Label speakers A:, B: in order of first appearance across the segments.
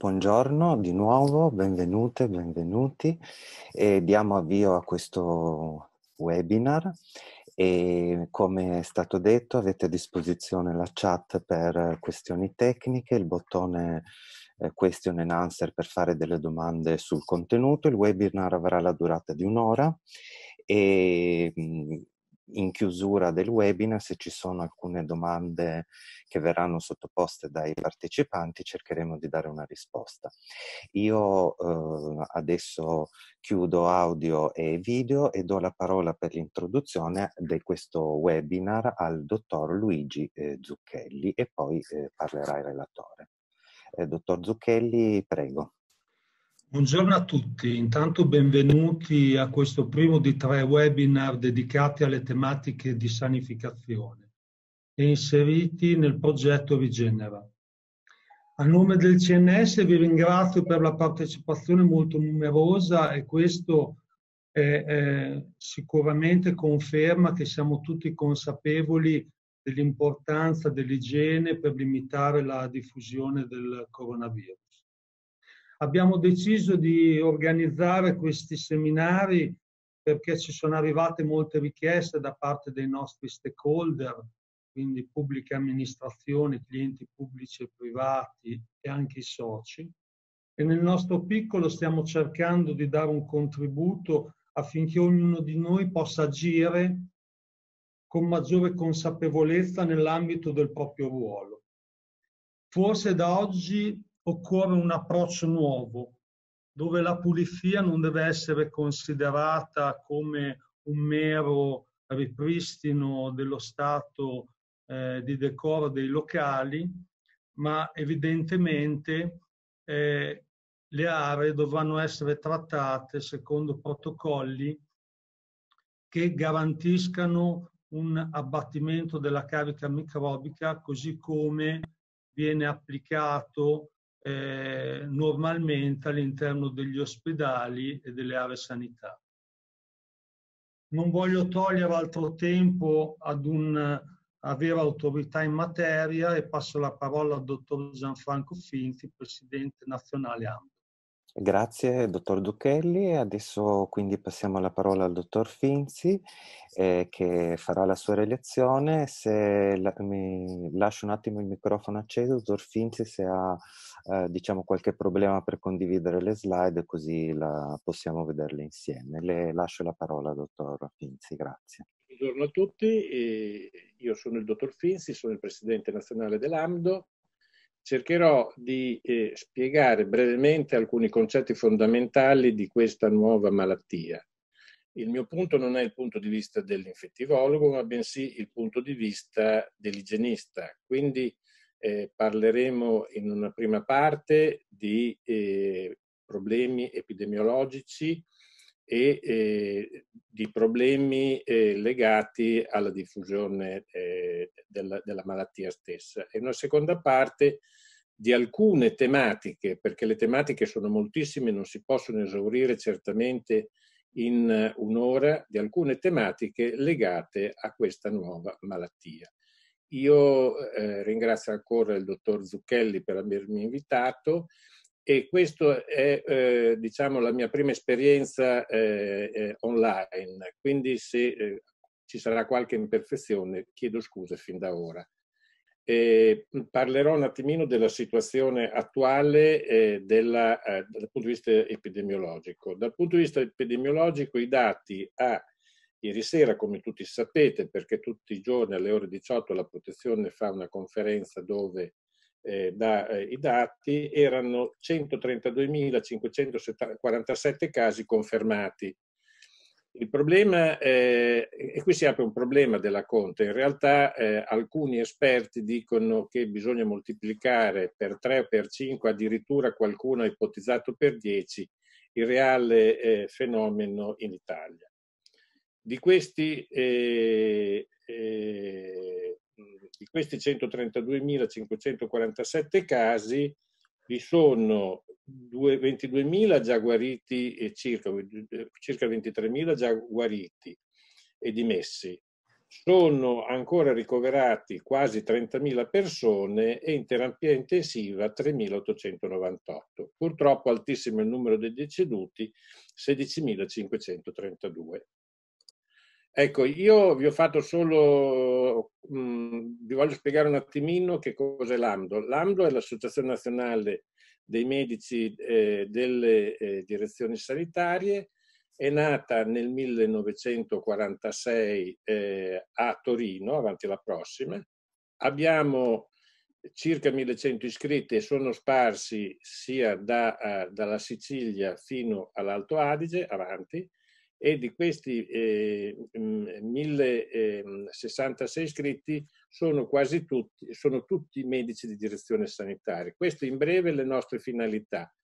A: Buongiorno di nuovo, benvenute, benvenuti. E diamo avvio a questo webinar e come è stato detto avete a disposizione la chat per questioni tecniche, il bottone eh, question and answer per fare delle domande sul contenuto. Il webinar avrà la durata di un'ora e mm, in chiusura del webinar, se ci sono alcune domande che verranno sottoposte dai partecipanti, cercheremo di dare una risposta. Io eh, adesso chiudo audio e video e do la parola per l'introduzione di questo webinar al dottor Luigi eh, Zucchelli e poi eh, parlerà il relatore. Eh, dottor Zucchelli, prego.
B: Buongiorno a tutti, intanto benvenuti a questo primo di tre webinar dedicati alle tematiche di sanificazione e inseriti nel progetto Rigenera. A nome del CNS vi ringrazio per la partecipazione molto numerosa e questo è, è, sicuramente conferma che siamo tutti consapevoli dell'importanza dell'igiene per limitare la diffusione del coronavirus abbiamo deciso di organizzare questi seminari perché ci sono arrivate molte richieste da parte dei nostri stakeholder, quindi pubbliche amministrazioni, clienti pubblici e privati e anche i soci. E nel nostro piccolo stiamo cercando di dare un contributo affinché ognuno di noi possa agire con maggiore consapevolezza nell'ambito del proprio ruolo. Forse da oggi occorre un approccio nuovo, dove la pulizia non deve essere considerata come un mero ripristino dello stato eh, di decoro dei locali, ma evidentemente eh, le aree dovranno essere trattate secondo protocolli che garantiscano un abbattimento della carica microbica così come viene applicato eh, normalmente all'interno degli ospedali e delle aree sanitarie. Non voglio togliere altro tempo ad un avere autorità in materia e passo la parola al dottor Gianfranco Finti, presidente nazionale AMP.
A: Grazie dottor Ducchelli, adesso quindi passiamo la parola al dottor Finzi eh, che farà la sua relazione, se la, mi lascio un attimo il microfono acceso, dottor Finzi se ha eh, diciamo qualche problema per condividere le slide così possiamo vederle insieme. Le lascio la parola, dottor Finzi, grazie.
B: Buongiorno a
C: tutti, io sono il dottor Finzi, sono il presidente nazionale dell'AMDO. Cercherò di eh, spiegare brevemente alcuni concetti fondamentali di questa nuova malattia. Il mio punto non è il punto di vista dell'infettivologo, ma bensì il punto di vista dell'igienista. Quindi eh, parleremo in una prima parte di eh, problemi epidemiologici e eh, di problemi eh, legati alla diffusione eh, della, della, malattia stessa. E una seconda parte di alcune tematiche, perché le tematiche sono moltissime, non si possono esaurire certamente in un'ora, di alcune tematiche legate a questa nuova malattia. Io eh, ringrazio ancora il dottor Zucchelli per avermi invitato e questa è eh, diciamo, la mia prima esperienza eh, eh online, quindi se eh, ci sarà qualche imperfezione chiedo scuse fin da ora. E parlerò un attimino della situazione attuale eh, della, dal punto di vista epidemiologico. Dal punto di vista epidemiologico i dati a Ieri sera, come tutti sapete, perché tutti i giorni alle ore 18 la protezione fa una conferenza dove eh, dà eh, i dati, erano 132.547 casi confermati. Il problema, eh, e qui si apre un problema della Conte, in realtà eh, alcuni esperti dicono che bisogna moltiplicare per 3 o per 5, addirittura qualcuno ha ipotizzato per 10, il reale eh, fenomeno in Italia. Di questi, eh, eh, di questi 132.547 casi, vi sono 22.000 già guariti e circa, eh, circa 23.000 già guariti e dimessi. Sono ancora ricoverati quasi 30.000 persone e in terapia intensiva 3.898. Purtroppo altissimo il numero dei deceduti, 16.532. Ecco, io vi ho fatto solo, mh, mhmm, vi voglio spiegare un attimino che cos'è l'AMDO. L'AMDO è l'Associazione Nazionale dei Medici eh, delle eh, Direzioni Sanitarie, è nata nel 1946 eh, a Torino, avanti la prossima. Abbiamo circa 1100 iscritti e sono sparsi sia da, eh, dalla Sicilia fino all'Alto Adige, avanti, e di questi eh, 1066 ehm, iscritti sono quasi tutti, sono tutti medici di direzione sanitaria. Queste in breve le nostre finalità.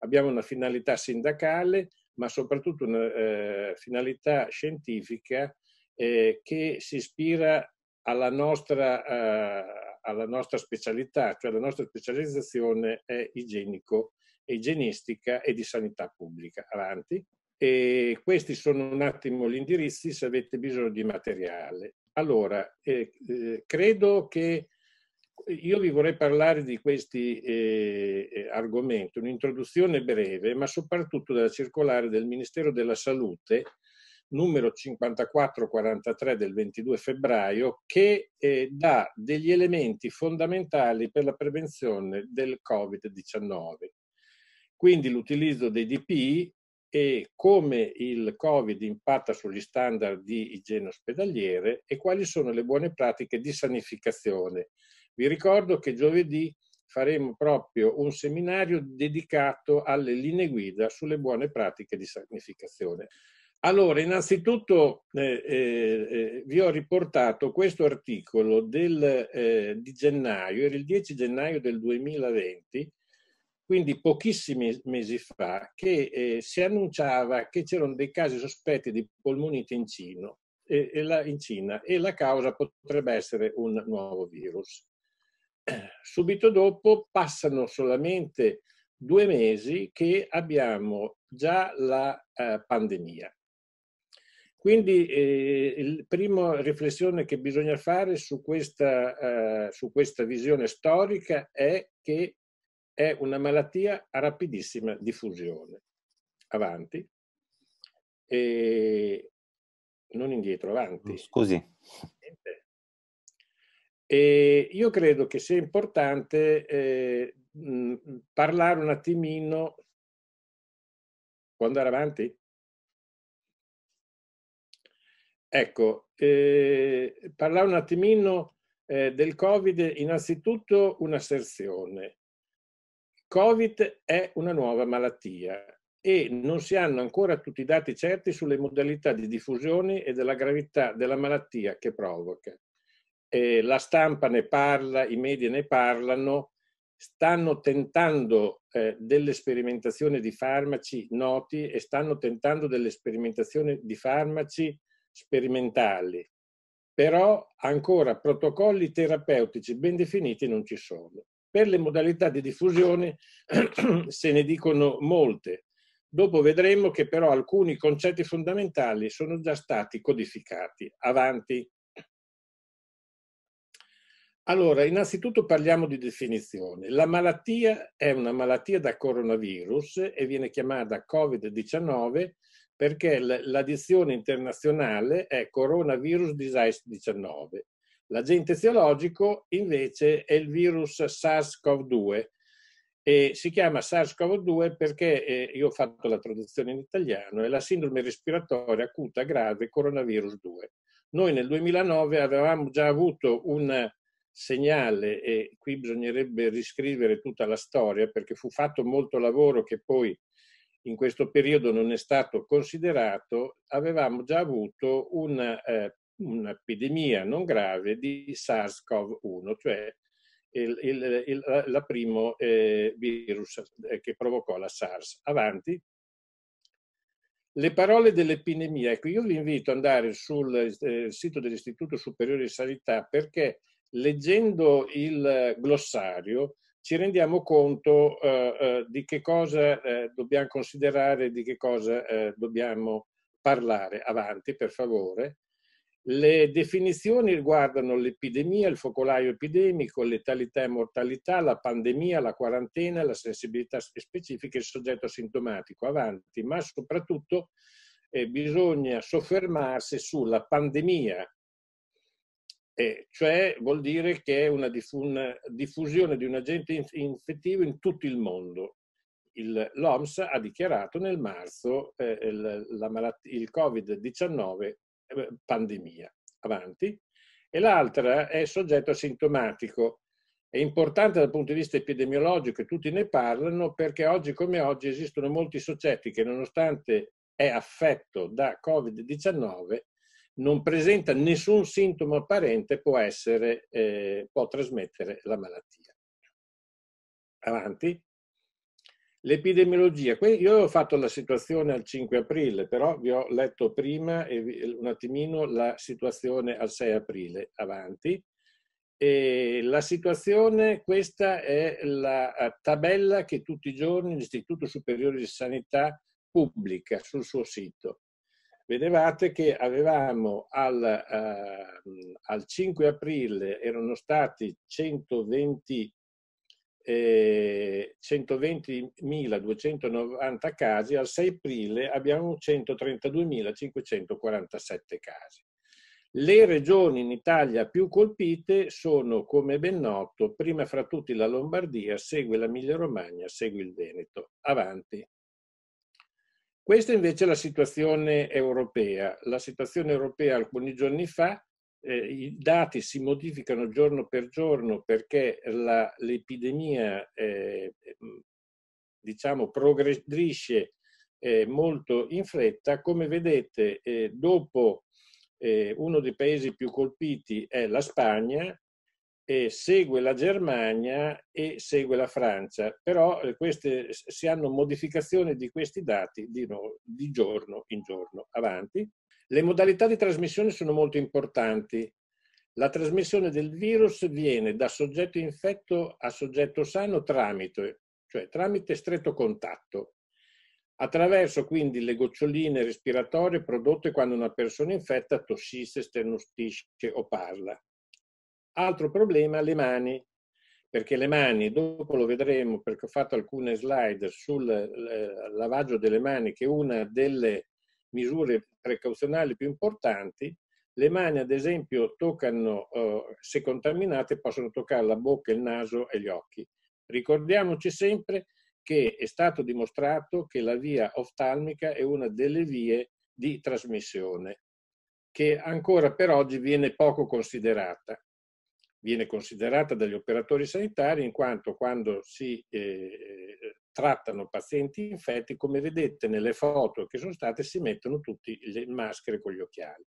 C: Abbiamo una finalità sindacale, ma soprattutto una eh, finalità scientifica eh, che si ispira alla nostra, eh, alla nostra specialità, cioè la nostra specializzazione è igienico, igienistica e di sanità pubblica. Avanti. E questi sono un attimo gli indirizzi se avete bisogno di materiale. Allora, eh, eh, credo che eh, io vi vorrei parlare di questi eh, eh, argomenti, un'introduzione breve, ma soprattutto della circolare del Ministero della Salute numero 5443 del 22 febbraio che eh, dà degli elementi fondamentali per la prevenzione del Covid-19. Quindi l'utilizzo dei DPI e come il Covid impatta sugli standard di igiene ospedaliere e quali sono le buone pratiche di sanificazione. Vi ricordo che giovedì faremo proprio un seminario dedicato alle linee guida sulle buone pratiche di sanificazione. Allora, innanzitutto eh, eh, eh vi ho riportato questo articolo del, eh, di gennaio, era il 10 gennaio del 2020, quindi pochissimi mesi fa, che eh, si annunciava che c'erano dei casi sospetti di polmonite in, Cino, e, e la, in Cina e la causa potrebbe essere un nuovo virus. Subito dopo passano solamente due mesi che abbiamo già la eh, pandemia. Quindi eh, la prima riflessione che bisogna fare su questa, eh, su questa visione storica è che è una malattia a rapidissima diffusione. Avanti. E non indietro, avanti. Mm, scusi. E io credo che sia importante eh, mm, parlare un attimino. Può andare avanti? Ecco, eh, parlare un attimino eh, del Covid, innanzitutto un'asserzione. Covid è una nuova malattia e non si hanno ancora tutti i dati certi sulle modalità di diffusione e della gravità della malattia che provoca. Eh, la stampa ne parla, i media ne parlano, stanno tentando eh, delle sperimentazioni di farmaci noti e stanno tentando delle sperimentazioni di farmaci sperimentali, però ancora protocolli terapeutici ben definiti non ci sono. Per le modalità di diffusione se ne dicono molte. Dopo vedremo che però alcuni concetti fondamentali sono già stati codificati. Avanti. Allora, innanzitutto parliamo di definizione. La malattia è una malattia da coronavirus e viene chiamata Covid-19 perché l'addizione internazionale è coronavirus Disease 19 L'agente ziologico invece è il virus SARS-CoV-2 e si chiama SARS-CoV-2 perché eh, io ho fatto la traduzione in italiano, è la sindrome respiratoria acuta grave coronavirus 2. Noi nel 2009 avevamo già avuto un segnale e qui bisognerebbe riscrivere tutta la storia perché fu fatto molto lavoro che poi in questo periodo non è stato considerato, avevamo già avuto un eh, un'epidemia non grave di SARS-CoV-1, cioè il, il, il la primo eh, virus eh, che provocò la SARS. Avanti. Le parole dell'epidemia. Ecco, io vi invito ad andare sul eh, sito dell'Istituto Superiore di Sanità perché leggendo il glossario ci rendiamo conto eh, eh di che cosa eh, dobbiamo considerare, di che cosa dobbiamo parlare. Avanti, per favore le definizioni riguardano l'epidemia, il focolaio epidemico, letalità e mortalità, la pandemia, la quarantena, la sensibilità specifica e il soggetto sintomatico. Avanti, ma soprattutto eh, bisogna soffermarsi sulla pandemia, eh, cioè vuol dire che è una, diff una diffusione di un agente inf infettivo in tutto il mondo. L'OMS ha dichiarato nel marzo eh, il, il Covid-19 eh, pandemia. Avanti. E l'altra è soggetto asintomatico. È importante dal punto di vista epidemiologico e tutti ne parlano perché oggi come oggi esistono molti soggetti che nonostante è affetto da Covid-19 non presenta nessun sintomo apparente può, essere, eh, può trasmettere la malattia. Avanti. L'epidemiologia, io ho fatto la situazione al 5 aprile, però vi ho letto prima un attimino la situazione al 6 aprile avanti. E la situazione, questa è la eh, tabella che tutti i giorni l'Istituto Superiore di Sanità pubblica sul suo sito. Vedevate che avevamo al, uh, al 5 aprile erano stati 120 120.290 eh, casi, al 6 aprile abbiamo 132.547 casi. Le regioni in Italia più colpite sono, come ben noto, prima fra tutti la Lombardia, segue la l'Emilia Romagna, segue il Veneto. Avanti. Questa invece è la situazione europea. La situazione europea alcuni giorni fa eh, i dati si modificano giorno per giorno perché la, l'epidemia eh, mm, diciamo progredisce eh, molto in fretta. Come vedete, eh, dopo eh, uno dei paesi più colpiti è la Spagna, segue la Germania e segue la Francia, però eh, queste, si hanno modificazioni di questi dati di, no, di giorno in giorno avanti. Le modalità di trasmissione sono molto importanti. La trasmissione del virus viene da soggetto infetto a soggetto sano tramite, cioè tramite stretto contatto, attraverso quindi le goccioline respiratorie prodotte quando una persona infetta tossisce, sternostisce o parla. Altro problema, le mani, perché le mani, dopo lo vedremo perché ho fatto alcune slide sul eh, lavaggio delle mani, che è una delle misure precauzionali più importanti, le mani ad esempio toccano, eh, se contaminate, possono toccare la bocca, il naso e gli occhi. Ricordiamoci sempre che è stato dimostrato che la via oftalmica è una delle vie di trasmissione, che ancora per oggi viene poco considerata. Viene considerata dagli operatori sanitari in quanto quando si eh, trattano pazienti infetti, come vedete nelle foto che sono state, si mettono tutti le maschere con gli occhiali.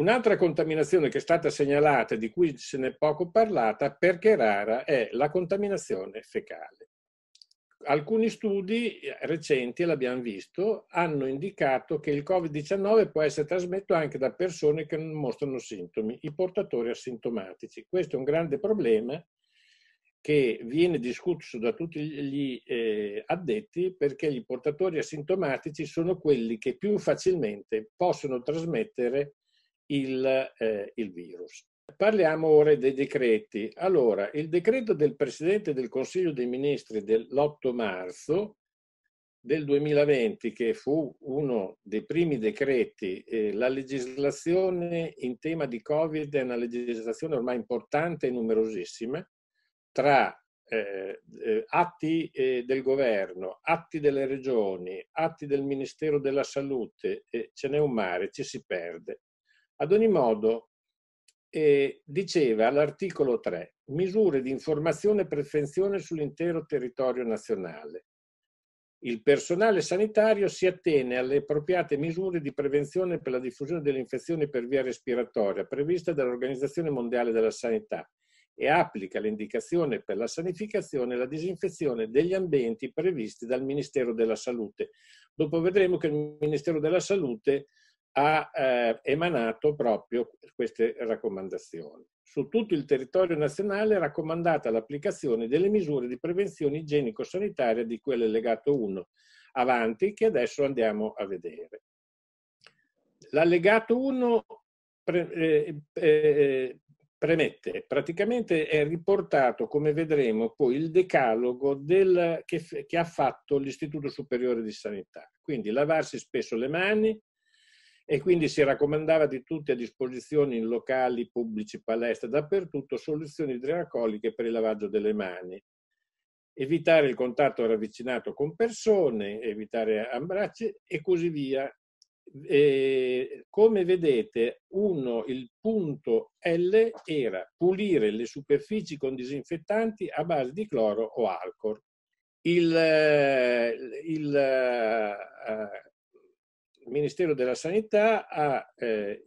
C: Un'altra contaminazione che è stata segnalata, di cui se n'è poco parlata, perché rara, è la contaminazione fecale. Alcuni studi eh, recenti, l'abbiamo visto, hanno indicato che il Covid-19 può essere trasmesso anche da persone che non mostrano sintomi, i portatori asintomatici. Questo è un grande problema che viene discusso da tutti gli eh, addetti perché i portatori asintomatici sono quelli che più facilmente possono trasmettere il, eh, il virus. Parliamo ora dei decreti. Allora, il decreto del Presidente del Consiglio dei Ministri dell'8 marzo del 2020, che fu uno dei primi decreti, eh, la legislazione in tema di Covid è una legislazione ormai importante e numerosissima, tra eh, eh, atti eh, del governo, atti delle regioni, atti del Ministero della Salute, ce n'è un mare, ci si perde. Ad ogni modo, eh, diceva l'articolo 3, misure di informazione e prevenzione sull'intero territorio nazionale. Il personale sanitario si attene alle appropriate misure di prevenzione per la diffusione delle infezioni per via respiratoria previste dall'Organizzazione Mondiale della Sanità e applica l'indicazione per la sanificazione e la disinfezione degli ambienti previsti dal Ministero della Salute. Dopo vedremo che il Ministero della Salute ha eh, emanato proprio queste raccomandazioni. Su tutto il territorio nazionale è raccomandata l'applicazione delle misure di prevenzione igienico-sanitaria di quelle legato 1 avanti che adesso andiamo a vedere. L'allegato 1 pre, eh, eh, eh premette, praticamente è riportato, come vedremo, poi il decalogo del, che, che, ha fatto l'Istituto Superiore di Sanità. Quindi lavarsi spesso le mani e quindi si raccomandava di tutti a disposizione in locali pubblici, palestre, dappertutto, soluzioni idracoliche per il lavaggio delle mani. Evitare il contatto ravvicinato con persone, evitare abbracci e così via eh, come vedete, uno, il punto L era pulire le superfici con disinfettanti a base di cloro o alcol. Il, eh, il eh, eh Ministero della Sanità ha eh,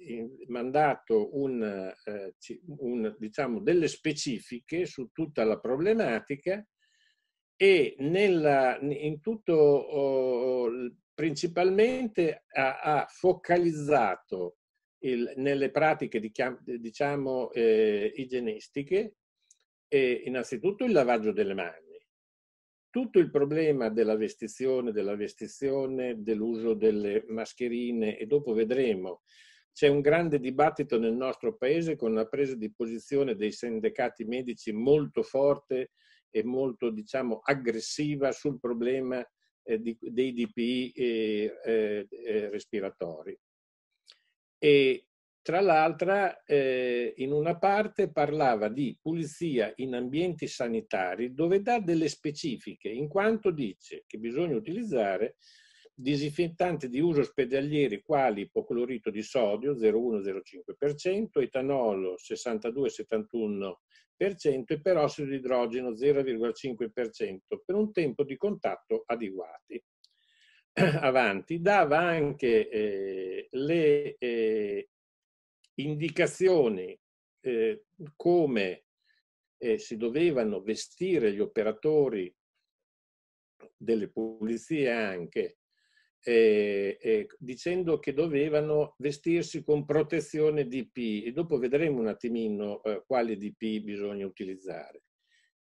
C: mandato un, eh, un, diciamo, delle specifiche su tutta la problematica e nella, in tutto oh, oh principalmente ha, ha focalizzato il, nelle pratiche di, diciamo eh, igienistiche eh, innanzitutto il lavaggio delle mani. Tutto il problema della vestizione, della vestizione, dell'uso delle mascherine e dopo vedremo c'è un grande dibattito nel nostro paese con la presa di posizione dei sindacati medici molto forte e molto diciamo, aggressiva sul problema eh, di, dei DP eh, eh, respiratori. E tra l'altra eh, in una parte parlava di pulizia in ambienti sanitari dove dà delle specifiche in quanto dice che bisogna utilizzare disinfettanti di uso ospedalieri quali ipoclorito di sodio 0,1-0,5%, etanolo 62-71% e perossido di idrogeno 0,5% per un tempo di contatto adeguati. Avanti, dava anche eh, le eh, indicazioni eh, come eh, si dovevano vestire gli operatori delle pulizie anche eh, eh, dicendo che dovevano vestirsi con protezione DP e dopo vedremo un attimino eh, quale DP bisogna utilizzare.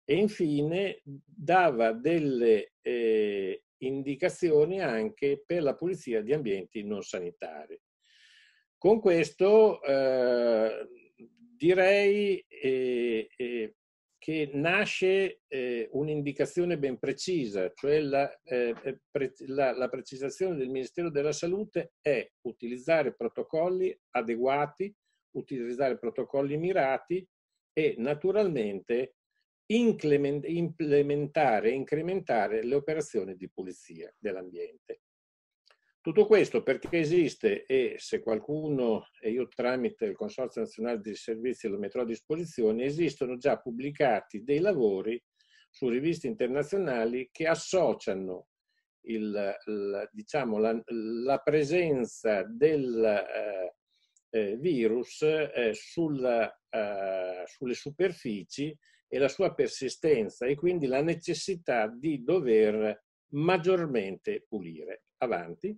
C: E infine dava delle eh, indicazioni anche per la pulizia di ambienti non sanitari. Con questo eh, direi eh, che nasce eh, un'indicazione ben precisa, cioè la, eh, eh, pre la, la precisazione del Ministero della Salute è utilizzare protocolli adeguati, utilizzare protocolli mirati e naturalmente implementare e incrementare le operazioni di pulizia dell'ambiente. Tutto questo perché esiste e se qualcuno, e io tramite il Consorzio Nazionale dei Servizi lo metterò a disposizione, esistono già pubblicati dei lavori su riviste internazionali che associano il, il, diciamo, la, la, presenza del eh, eh virus eh, sulla, eh, sulle superfici e la sua persistenza e quindi la necessità di dover maggiormente pulire. Avanti.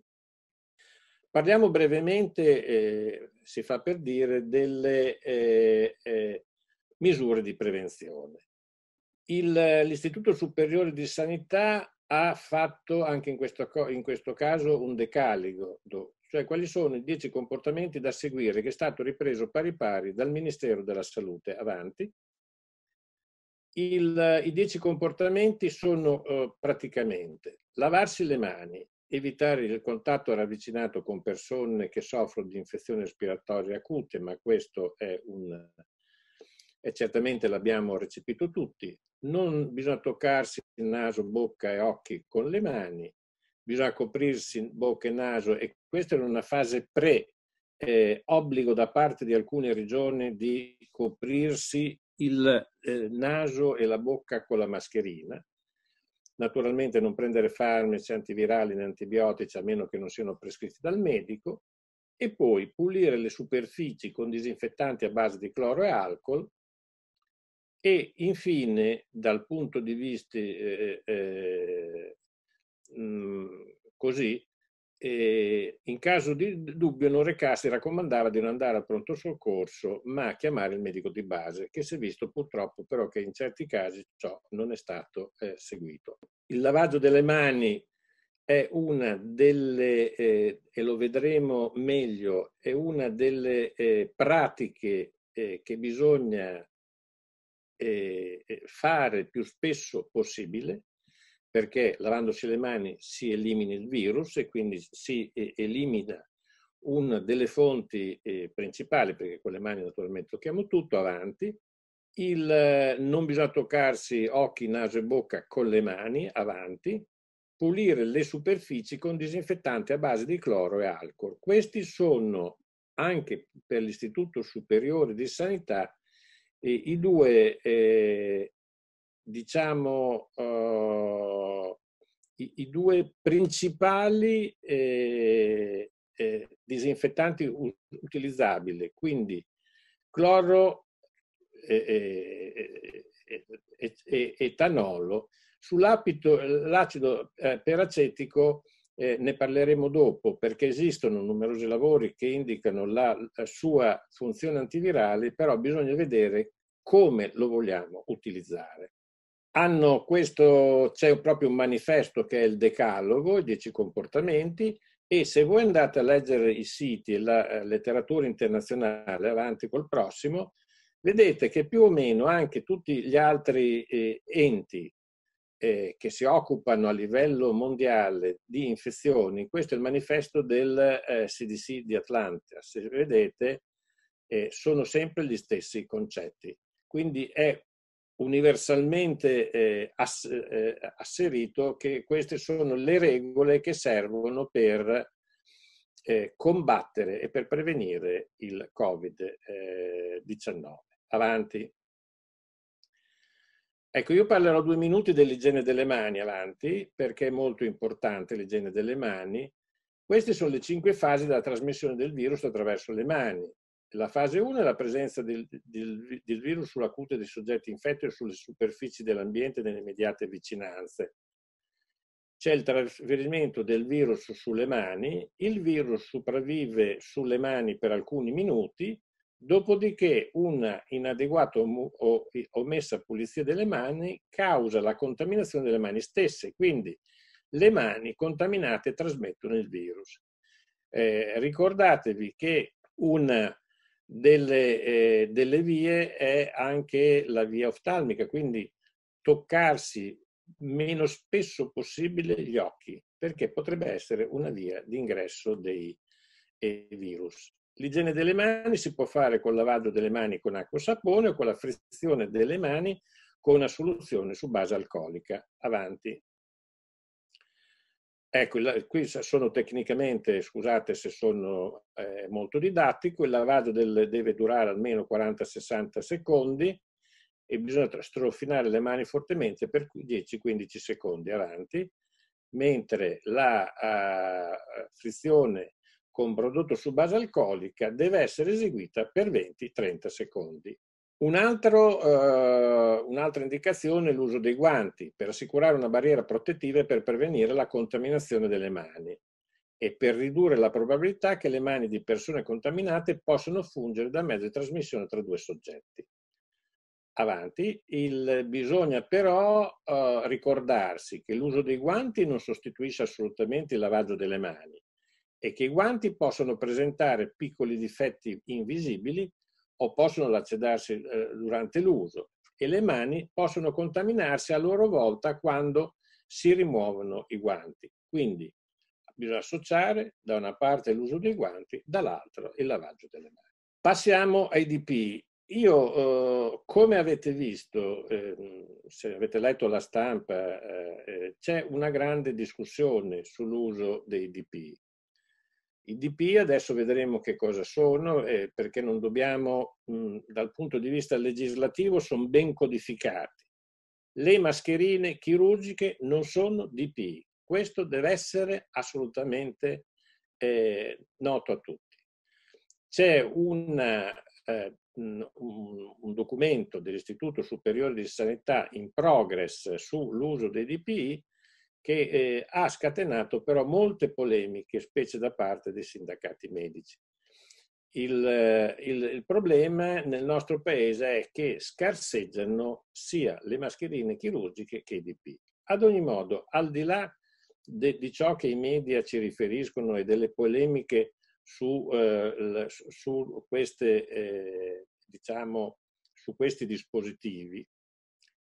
C: Parliamo brevemente, eh, si fa per dire, delle eh, eh, misure di prevenzione. L'Istituto Superiore di Sanità ha fatto anche in questo, in questo caso un decaligo, cioè quali sono i dieci comportamenti da seguire che è stato ripreso pari pari dal Ministero della Salute avanti. Il, I dieci comportamenti sono eh, praticamente lavarsi le mani, evitare il contatto ravvicinato con persone che soffrono di infezioni respiratorie acute, ma questo è un... E certamente l'abbiamo recepito tutti. Non bisogna toccarsi il naso, bocca e occhi con le mani, bisogna coprirsi bocca e naso e questa è una fase pre eh, obbligo da parte di alcune regioni di coprirsi il eh, naso e la bocca con la mascherina Naturalmente non prendere farmaci antivirali né antibiotici a meno che non siano prescritti dal medico e poi pulire le superfici con disinfettanti a base di cloro e alcol e infine dal punto di vista eh, eh, mh, eh, mm, così e ehm, in caso di dubbio non recarsi raccomandava di non andare al pronto soccorso ma chiamare il medico di base che si è visto purtroppo però che in certi casi ciò non è stato eh, seguito. Il lavaggio delle mani è una delle, eh, e lo vedremo meglio, è una delle eh, pratiche eh, che bisogna eh, eh, fare più spesso possibile perché lavandosi le mani si elimina il virus e quindi si eh, elimina una delle fonti eh, principali, perché con le mani naturalmente tocchiamo tutto, avanti, il eh, non bisogna toccarsi occhi, naso e bocca con le mani, avanti, pulire le superfici con disinfettanti a base di cloro e alcol. Questi sono anche per l'Istituto Superiore di Sanità i due diciamo, eh, i, i, due principali eh, eh, disinfettanti utilizzabili, quindi cloro e, etanolo. Sull'acido eh, peracetico eh, ne parleremo dopo perché esistono numerosi lavori che indicano la, la, sua funzione antivirale, però bisogna vedere come lo vogliamo utilizzare hanno questo, c'è proprio un manifesto che è il Decalogo, i dieci comportamenti, e se voi andate a leggere i siti e la eh, letteratura internazionale, avanti col prossimo, vedete che più o meno anche tutti gli altri eh, enti eh, che si occupano a livello mondiale di infezioni, questo è il manifesto del eh, CDC di Atlanta, se vedete eh, sono sempre gli stessi concetti. Quindi è universalmente eh, ass- eh, asserito che queste sono le regole che servono per eh, combattere e per prevenire il Covid-19. Eh, avanti. Ecco, io parlerò due minuti dell'igiene delle mani, avanti, perché è molto importante l'igiene delle mani. Queste sono le cinque fasi della trasmissione del virus attraverso le mani. La fase 1 è la presenza del, del, del virus sulla cute dei soggetti infetti o sulle superfici dell'ambiente nelle immediate vicinanze. C'è il trasferimento del virus sulle mani, il virus sopravvive sulle mani per alcuni minuti, dopodiché una inadeguata o omessa pulizia delle mani causa la contaminazione delle mani stesse, quindi le mani contaminate trasmettono il virus. Eh, ricordatevi che una delle, eh, delle vie è anche la via oftalmica, quindi toccarsi meno spesso possibile gli occhi, perché potrebbe essere una via di ingresso dei eh, virus. L'igiene delle mani si può fare col lavaggio delle mani con acqua e sapone o con la frizione delle mani con una soluzione su base alcolica. Avanti. Ecco, qui sono tecnicamente, scusate se sono eh, molto didattico, il lavaggio del, deve durare almeno 40-60 secondi e bisogna strofinare le mani fortemente per 10-15 secondi avanti, mentre la uh, frizione con prodotto su base alcolica deve essere eseguita per 20-30 secondi. Un altro, eh, un'altra indicazione è l'uso dei guanti per assicurare una barriera protettiva e per prevenire la contaminazione delle mani e per ridurre la probabilità che le mani di persone contaminate possano fungere da mezzo di trasmissione tra due soggetti. Avanti, Il, bisogna però eh, ricordarsi che l'uso dei guanti non sostituisce assolutamente il lavaggio delle mani e che i guanti possono presentare piccoli difetti invisibili o possono lacedarsi eh, durante l'uso e le mani possono contaminarsi a loro volta quando si rimuovono i guanti. Quindi bisogna associare da una parte l'uso dei guanti, dall'altra il lavaggio delle mani. Passiamo ai DP. Io, eh, come avete visto, eh, se avete letto la stampa, eh, eh, c'è una grande discussione sull'uso dei DP. I DP adesso vedremo che cosa sono, eh, perché non dobbiamo, mh, dal punto di vista legislativo, sono ben codificati. Le mascherine chirurgiche non sono DP. Questo deve essere assolutamente eh, noto a tutti. C'è una, eh, un, un documento dell'Istituto Superiore di Sanità in progress sull'uso dei DPI che eh, ha scatenato però molte polemiche, specie da parte dei sindacati medici. Il, il, il, problema nel nostro paese è che scarseggiano sia le mascherine chirurgiche che i DP. Ad ogni modo, al di là de, di ciò che i media ci riferiscono e delle polemiche su, eh, su, queste, eh, diciamo, su questi dispositivi,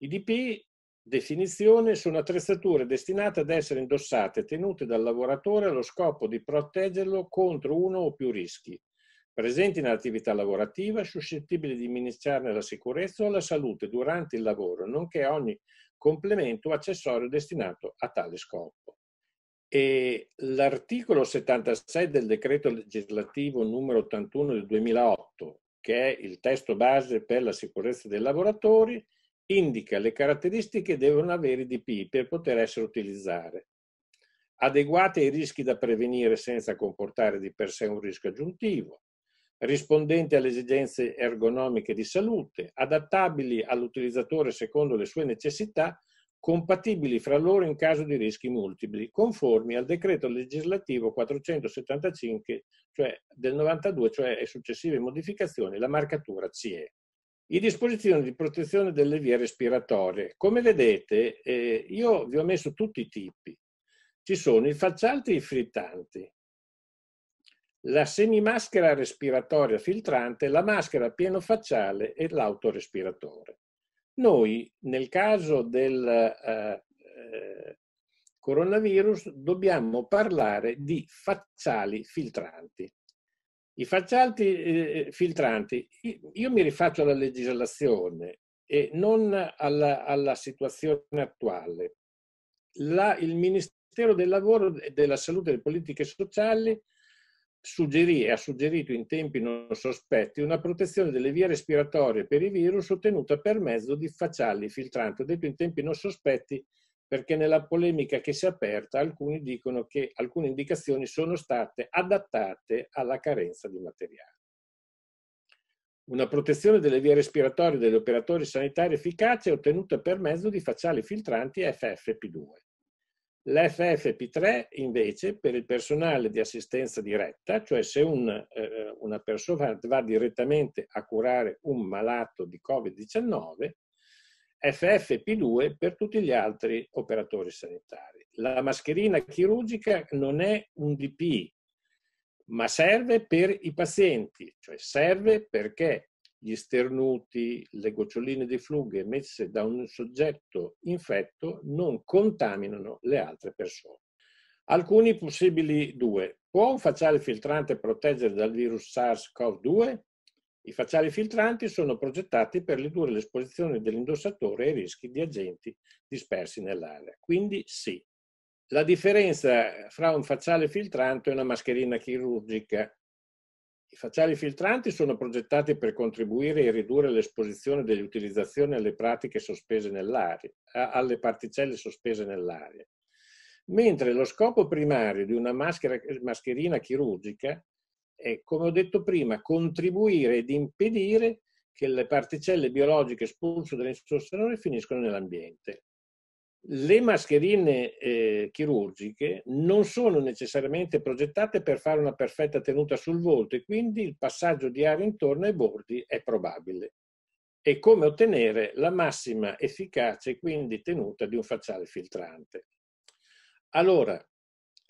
C: i DP Definizione sono attrezzature destinate ad essere indossate e tenute dal lavoratore allo scopo di proteggerlo contro uno o più rischi, presenti nell'attività lavorativa, suscettibili di minacciarne la sicurezza o la salute durante il lavoro, nonché ogni complemento o accessorio destinato a tale scopo. E l'articolo 76 del decreto legislativo numero 81 del 2008, che è il testo base per la sicurezza dei lavoratori, indica le caratteristiche che devono avere i DPI per poter essere utilizzati, adeguate ai rischi da prevenire senza comportare di per sé un rischio aggiuntivo, rispondenti alle esigenze ergonomiche di salute, adattabili all'utilizzatore secondo le sue necessità, compatibili fra loro in caso di rischi multipli, conformi al decreto legislativo 475 cioè del 92, cioè e successive modificazioni, la marcatura CE i dispositivi di protezione delle vie respiratorie. Come vedete, eh, io vi ho messo tutti i tipi. Ci sono i faccianti e i frittanti, la semimaschera respiratoria filtrante, la maschera pieno facciale e l'autorespiratore. Noi, nel caso del eh, eh, coronavirus, dobbiamo parlare di facciali filtranti. I faccialti eh, eh, filtranti, io mi rifaccio alla legislazione e non alla, alla situazione attuale. La, il Ministero del Lavoro e della Salute e delle Politiche Sociali suggerì e ha suggerito in tempi non sospetti una protezione delle vie respiratorie per i virus ottenuta per mezzo di facciali filtranti. Ho detto in tempi non sospetti perché nella polemica che si è aperta alcuni dicono che alcune indicazioni sono state adattate alla carenza di materiale. Una protezione delle vie respiratorie degli operatori sanitari efficace è ottenuta per mezzo di facciali filtranti FFP2. L'FFP3 invece per il personale di assistenza diretta, cioè se un, eh, una persona va direttamente a curare un malato di Covid-19, FFP2 per tutti gli altri operatori sanitari. La mascherina chirurgica non è un DP, ma serve per i pazienti, cioè serve perché gli sternuti, le goccioline di flughe messe da un soggetto infetto non contaminano le altre persone. Alcuni possibili due. Può un facciale filtrante proteggere dal virus SARS-CoV-2? I facciali filtranti sono progettati per ridurre l'esposizione dell'indossatore ai rischi di agenti dispersi nell'area. Quindi sì. La differenza fra un facciale filtrante e una mascherina chirurgica. I facciali filtranti sono progettati per contribuire a ridurre l'esposizione degli utilizzazioni alle pratiche sospese nell'aria, alle particelle sospese nell'aria. Mentre lo scopo primario di una mascherina chirurgica è, come ho detto prima, contribuire ed impedire che le particelle biologiche espulse dalle sostanze finiscono nell'ambiente. Le mascherine eh, chirurgiche non sono necessariamente progettate per fare una perfetta tenuta sul volto e quindi il passaggio di aria intorno ai bordi è probabile. E come ottenere la massima efficacia e quindi tenuta di un facciale filtrante. Allora,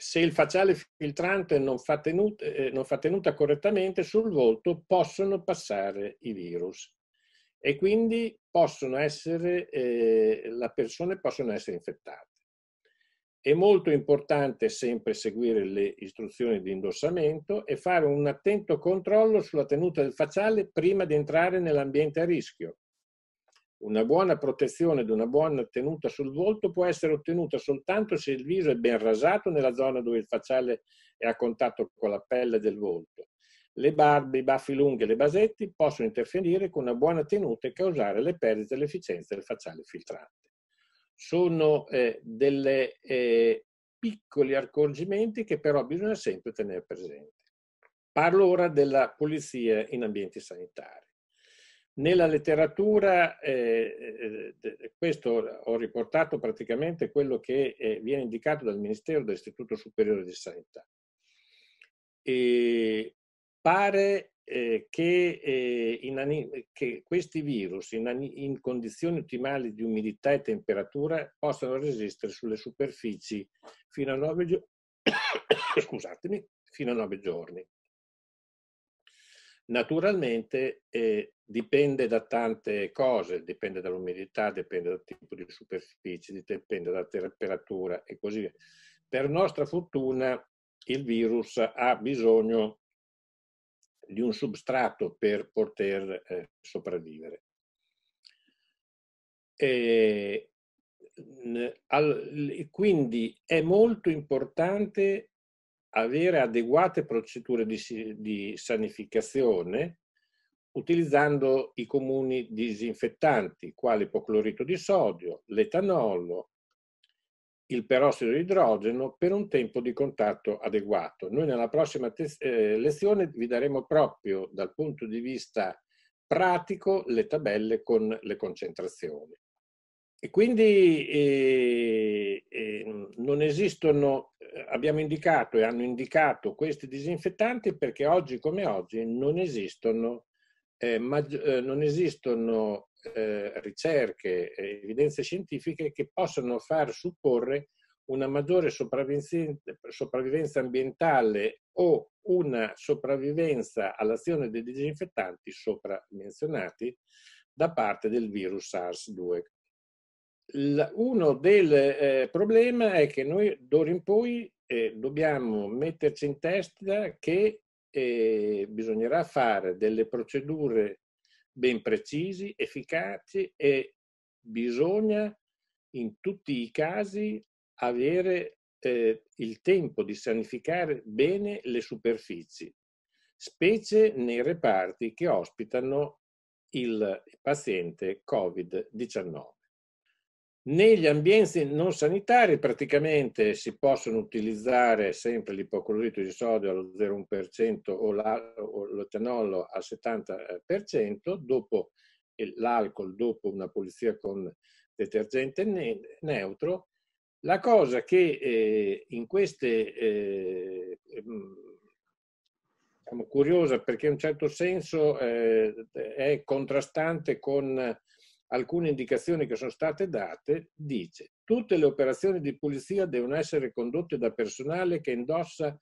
C: se il facciale filtrante non fa, tenuta, eh, non fa tenuta correttamente sul volto possono passare i virus e quindi possono essere, eh, le persone possono essere infettate. È molto importante sempre seguire le istruzioni di indossamento e fare un attento controllo sulla tenuta del facciale prima di entrare nell'ambiente a rischio, una buona protezione ed una buona tenuta sul volto può essere ottenuta soltanto se il viso è ben rasato nella zona dove il facciale è a contatto con la pelle del volto. Le barbe, i baffi lunghi e le basetti possono interferire con una buona tenuta e causare le perdite dell'efficienza del facciale filtrante. Sono eh, delle eh, piccoli accorgimenti che però bisogna sempre tenere presenti. Parlo ora della pulizia in ambienti sanitari. Nella letteratura, eh, eh, eh, questo ho riportato praticamente quello che eh, viene indicato dal Ministero dell'Istituto Superiore di Sanità. E pare eh, che, eh, in, che, questi virus in, in, condizioni ottimali di umidità e temperatura possano resistere sulle superfici fino a 9 giorni. Naturalmente eh, dipende da tante cose, dipende dall'umidità, dipende dal tipo di superficie, dipende dalla temperatura e così via. Per nostra fortuna il virus ha bisogno di un substrato per poter eh, sopravvivere. E, al, quindi è molto importante avere adeguate procedure di, di sanificazione utilizzando i comuni disinfettanti, quali ipoclorito di sodio, l'etanolo, il perossido di idrogeno per un tempo di contatto adeguato. Noi nella prossima eh, lezione vi daremo proprio dal punto di vista pratico le tabelle con le concentrazioni. E quindi eh, eh, non esistono, eh, abbiamo indicato e hanno indicato questi disinfettanti perché oggi come oggi non esistono, eh, maggi- eh, non esistono eh, ricerche, evidenze scientifiche che possono far supporre una maggiore sopravvivenza ambientale o una sopravvivenza all'azione dei disinfettanti sopra menzionati da parte del virus SARS-2 uno dei eh, problemi è che noi d'ora in poi eh, dobbiamo metterci in testa che eh, bisognerà fare delle procedure ben precisi, efficaci e bisogna in tutti i casi avere eh, il tempo di sanificare bene le superfici, specie nei reparti che ospitano il paziente Covid-19. Negli ambienti non sanitari praticamente si possono utilizzare sempre l'ipoclorito di sodio allo 0,1% o, l'etanolo al 70% eh, dopo l'alcol, dopo una pulizia con detergente neutro. La cosa che eh, in queste eh, mm, diciamo, curiosa perché in un certo senso è contrastante con alcune indicazioni che sono state date, dice tutte le operazioni di pulizia devono essere condotte da personale che indossa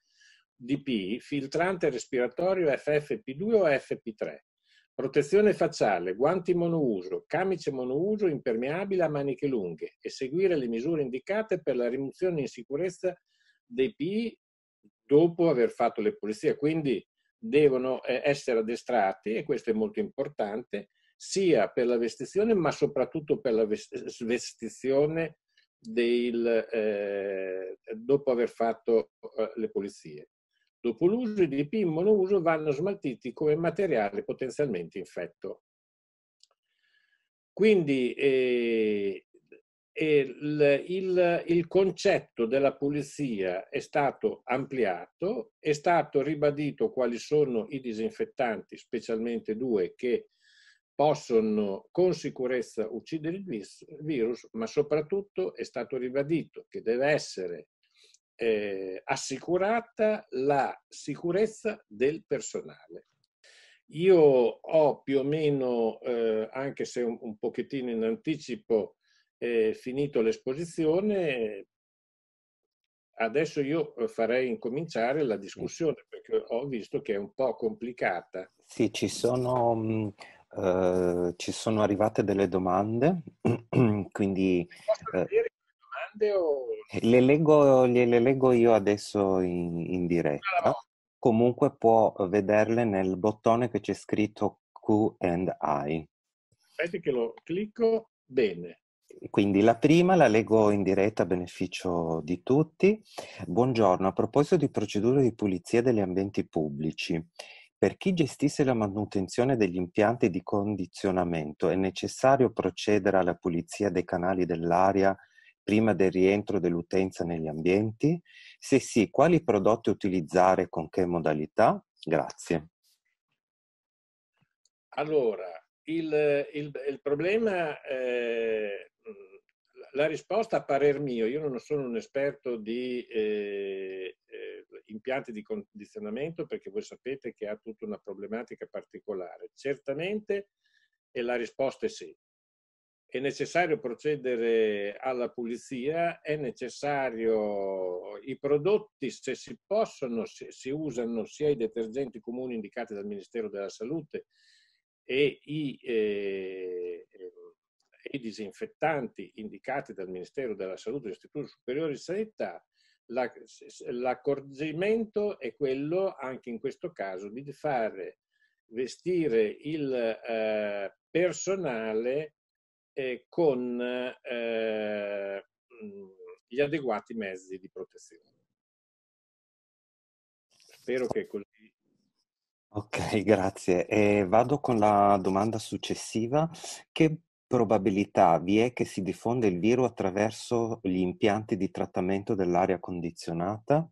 C: DP, filtrante respiratorio FFP2 o FP3, protezione facciale, guanti monouso, camice monouso impermeabile a maniche lunghe e seguire le misure indicate per la rimozione in sicurezza dei PI dopo aver fatto le pulizie. Quindi devono eh, essere addestrati, e questo è molto importante, sia per la vestizione ma soprattutto per la vestizione del, eh, dopo aver fatto eh, le pulizie. Dopo l'uso i DP in monouso vanno smaltiti come materiale potenzialmente infetto. Quindi eh, il, il, il, concetto della pulizia è stato ampliato, è stato ribadito quali sono i disinfettanti, specialmente due, che possono con sicurezza uccidere il virus, ma soprattutto è stato ribadito che deve essere eh, assicurata la sicurezza del personale. Io ho più o meno, eh, anche se un, un, pochettino in anticipo, eh, finito l'esposizione. Adesso io farei incominciare la discussione perché ho visto che è un po' complicata.
A: Sì, ci sono Uh, ci sono arrivate delle domande, quindi... Uh, le, o... le, leggo, le, le leggo io adesso in, in diretta. Comunque può vederle nel bottone che c'è scritto Q&I.
C: Aspetti che lo clicco bene.
A: Quindi la prima la leggo in diretta a beneficio di tutti. Buongiorno, a proposito di procedure di pulizia degli ambienti pubblici, per chi gestisse la manutenzione degli impianti di condizionamento è necessario procedere alla pulizia dei canali dell'aria prima del rientro dell'utenza negli ambienti? Se sì, quali prodotti utilizzare e con che modalità? Grazie.
C: Allora, il, il, il problema eh, la risposta a parer mio, io non sono un esperto di eh, eh, impianti di condizionamento perché voi sapete che ha tutta una problematica particolare. Certamente, e la risposta è sì, è necessario procedere alla pulizia, è necessario i prodotti, se si possono, se si usano sia i detergenti comuni indicati dal Ministero della Salute e i eh, i disinfettanti indicati dal Ministero della Salute e dell'Istituto Superiore di Sanità, l'accorgimento è quello anche in questo caso di fare vestire il eh, personale eh, con eh, mm, gli adeguati mezzi di protezione. Spero che così.
A: Ok, grazie. E vado con la domanda successiva che probabilità vi è che si diffonda il virus attraverso gli impianti di trattamento dell'aria condizionata?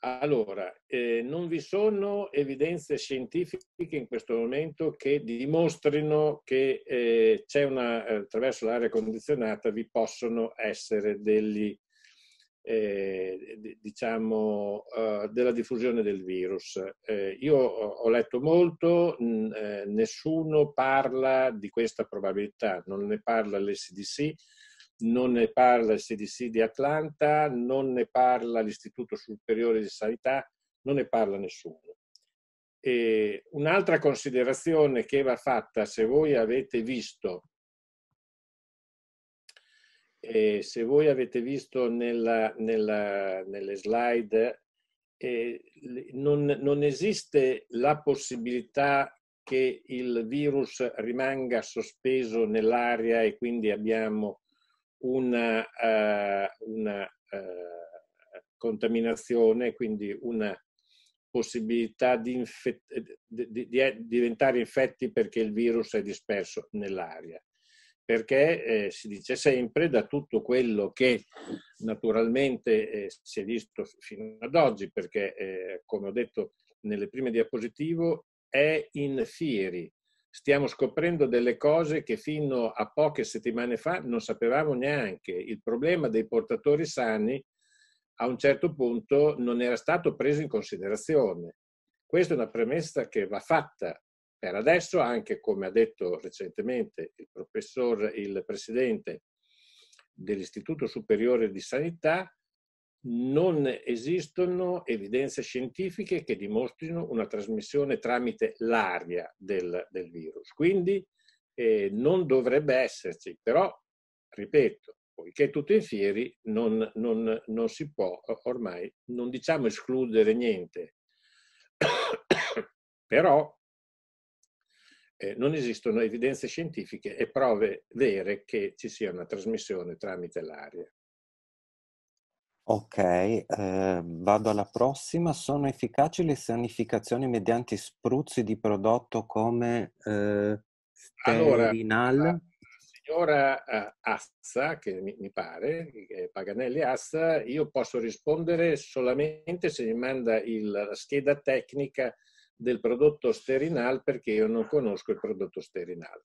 C: Allora, eh, non vi sono evidenze scientifiche in questo momento che dimostrino che eh, una, eh, attraverso l'aria condizionata vi possono essere degli eh, diciamo, eh, della diffusione del virus. Eh, io ho letto molto, mh, eh, nessuno parla di questa probabilità, non ne parla l'SDC, non ne parla il CDC di Atlanta, non ne parla l'Istituto Superiore di Sanità, non ne parla nessuno. E un'altra considerazione che va fatta, se voi avete visto eh, se voi avete visto nella, nella, nelle slide, eh, non, non esiste la possibilità che il virus rimanga sospeso nell'aria e quindi abbiamo una, uh, una uh, contaminazione, quindi una possibilità di, di, di diventare infetti perché il virus è disperso nell'aria perché eh, si dice sempre da tutto quello che naturalmente eh, si è visto fino ad oggi, perché eh, come ho detto nelle prime diapositive, è in fieri. Stiamo scoprendo delle cose che fino a poche settimane fa non sapevamo neanche. Il problema dei portatori sani a un certo punto non era stato preso in considerazione. Questa è una premessa che va fatta per adesso, anche come ha detto recentemente il, professor, il presidente dell'Istituto Superiore di Sanità, non esistono evidenze scientifiche che dimostrino una trasmissione tramite l'aria del, del virus. Quindi eh, non dovrebbe esserci, però, ripeto, poiché tutto in fieri, non, non, non si può ormai, non diciamo escludere niente. però eh, non esistono evidenze scientifiche e prove vere che ci sia una trasmissione tramite l'aria.
A: Ok, eh, vado alla prossima. Sono efficaci le sanificazioni mediante spruzzi di prodotto come eh, Sterinal? Allora,
C: signora eh, Azza, che mi, pare, eh, Paganelli Azza, io posso rispondere solamente se mi manda il, la scheda tecnica del prodotto sterinal perché io non conosco il prodotto sterinal.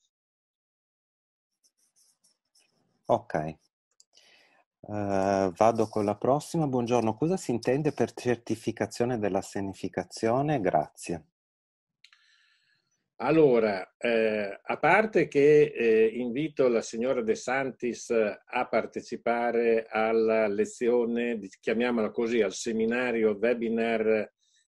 A: Ok, Uh, vado con la prossima. Buongiorno, cosa si intende per certificazione della sanificazione? Grazie.
C: Allora, eh, a parte che eh, invito la signora De Santis a partecipare alla lezione, chiamiamola così, al seminario webinar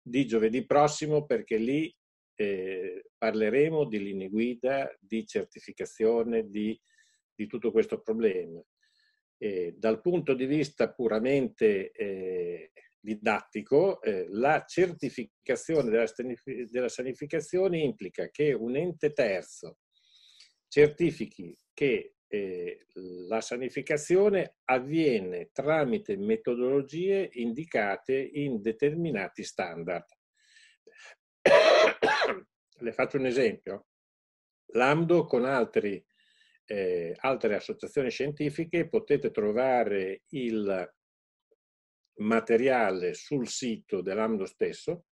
C: di giovedì prossimo perché lì eh, parleremo di linee guida, di certificazione, di, di tutto questo problema. Eh, dal punto di vista puramente eh, didattico, eh, la certificazione della, della sanificazione implica che un ente terzo certifichi che eh, la sanificazione avviene tramite metodologie indicate in determinati standard. Le faccio un esempio. L'AMDO con altri, eh, altre associazioni scientifiche potete trovare il materiale sul sito dell'AMDO stesso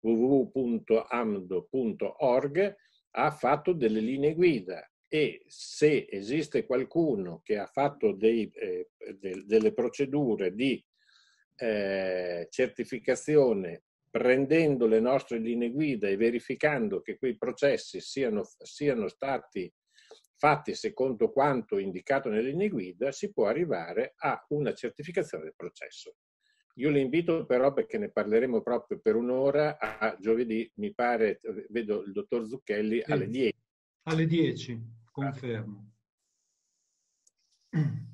C: www.amdo.org ha fatto delle linee guida e se esiste qualcuno che ha fatto dei, eh, de, delle procedure di eh, certificazione prendendo le nostre linee guida e verificando che quei processi siano, siano stati fatti secondo quanto indicato nelle linee guida, si può arrivare a una certificazione del processo. Io li invito però, perché ne parleremo proprio per un'ora, a giovedì, mi pare, vedo il dottor Zucchelli
B: alle 10. Alle 10. Confermo.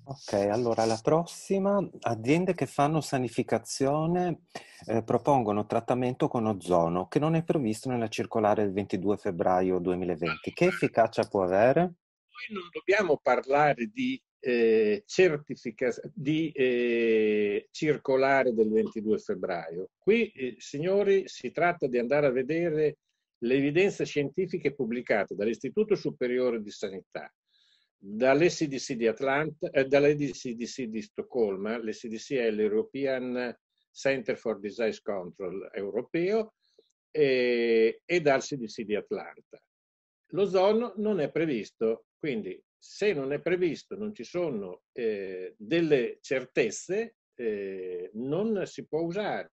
A: Ok, allora la prossima. Aziende che fanno sanificazione eh, propongono trattamento con ozono che non è previsto nella circolare del 22 febbraio 2020. Che efficacia può avere? Noi
C: non dobbiamo parlare di, eh, di eh, circolare del 22 febbraio. Qui, eh, signori, si tratta di andare a vedere le evidenze scientifiche pubblicate dall'Istituto Superiore di Sanità, dall'ECDC di, Atlanta, eh, dall'ECDC di Stoccolma, l'ECDC è l'European Center for Disease Control europeo e, e dal CDC di Atlanta. L'ozono non è previsto, quindi se non è previsto, non ci sono eh, delle certezze, eh, non si può usare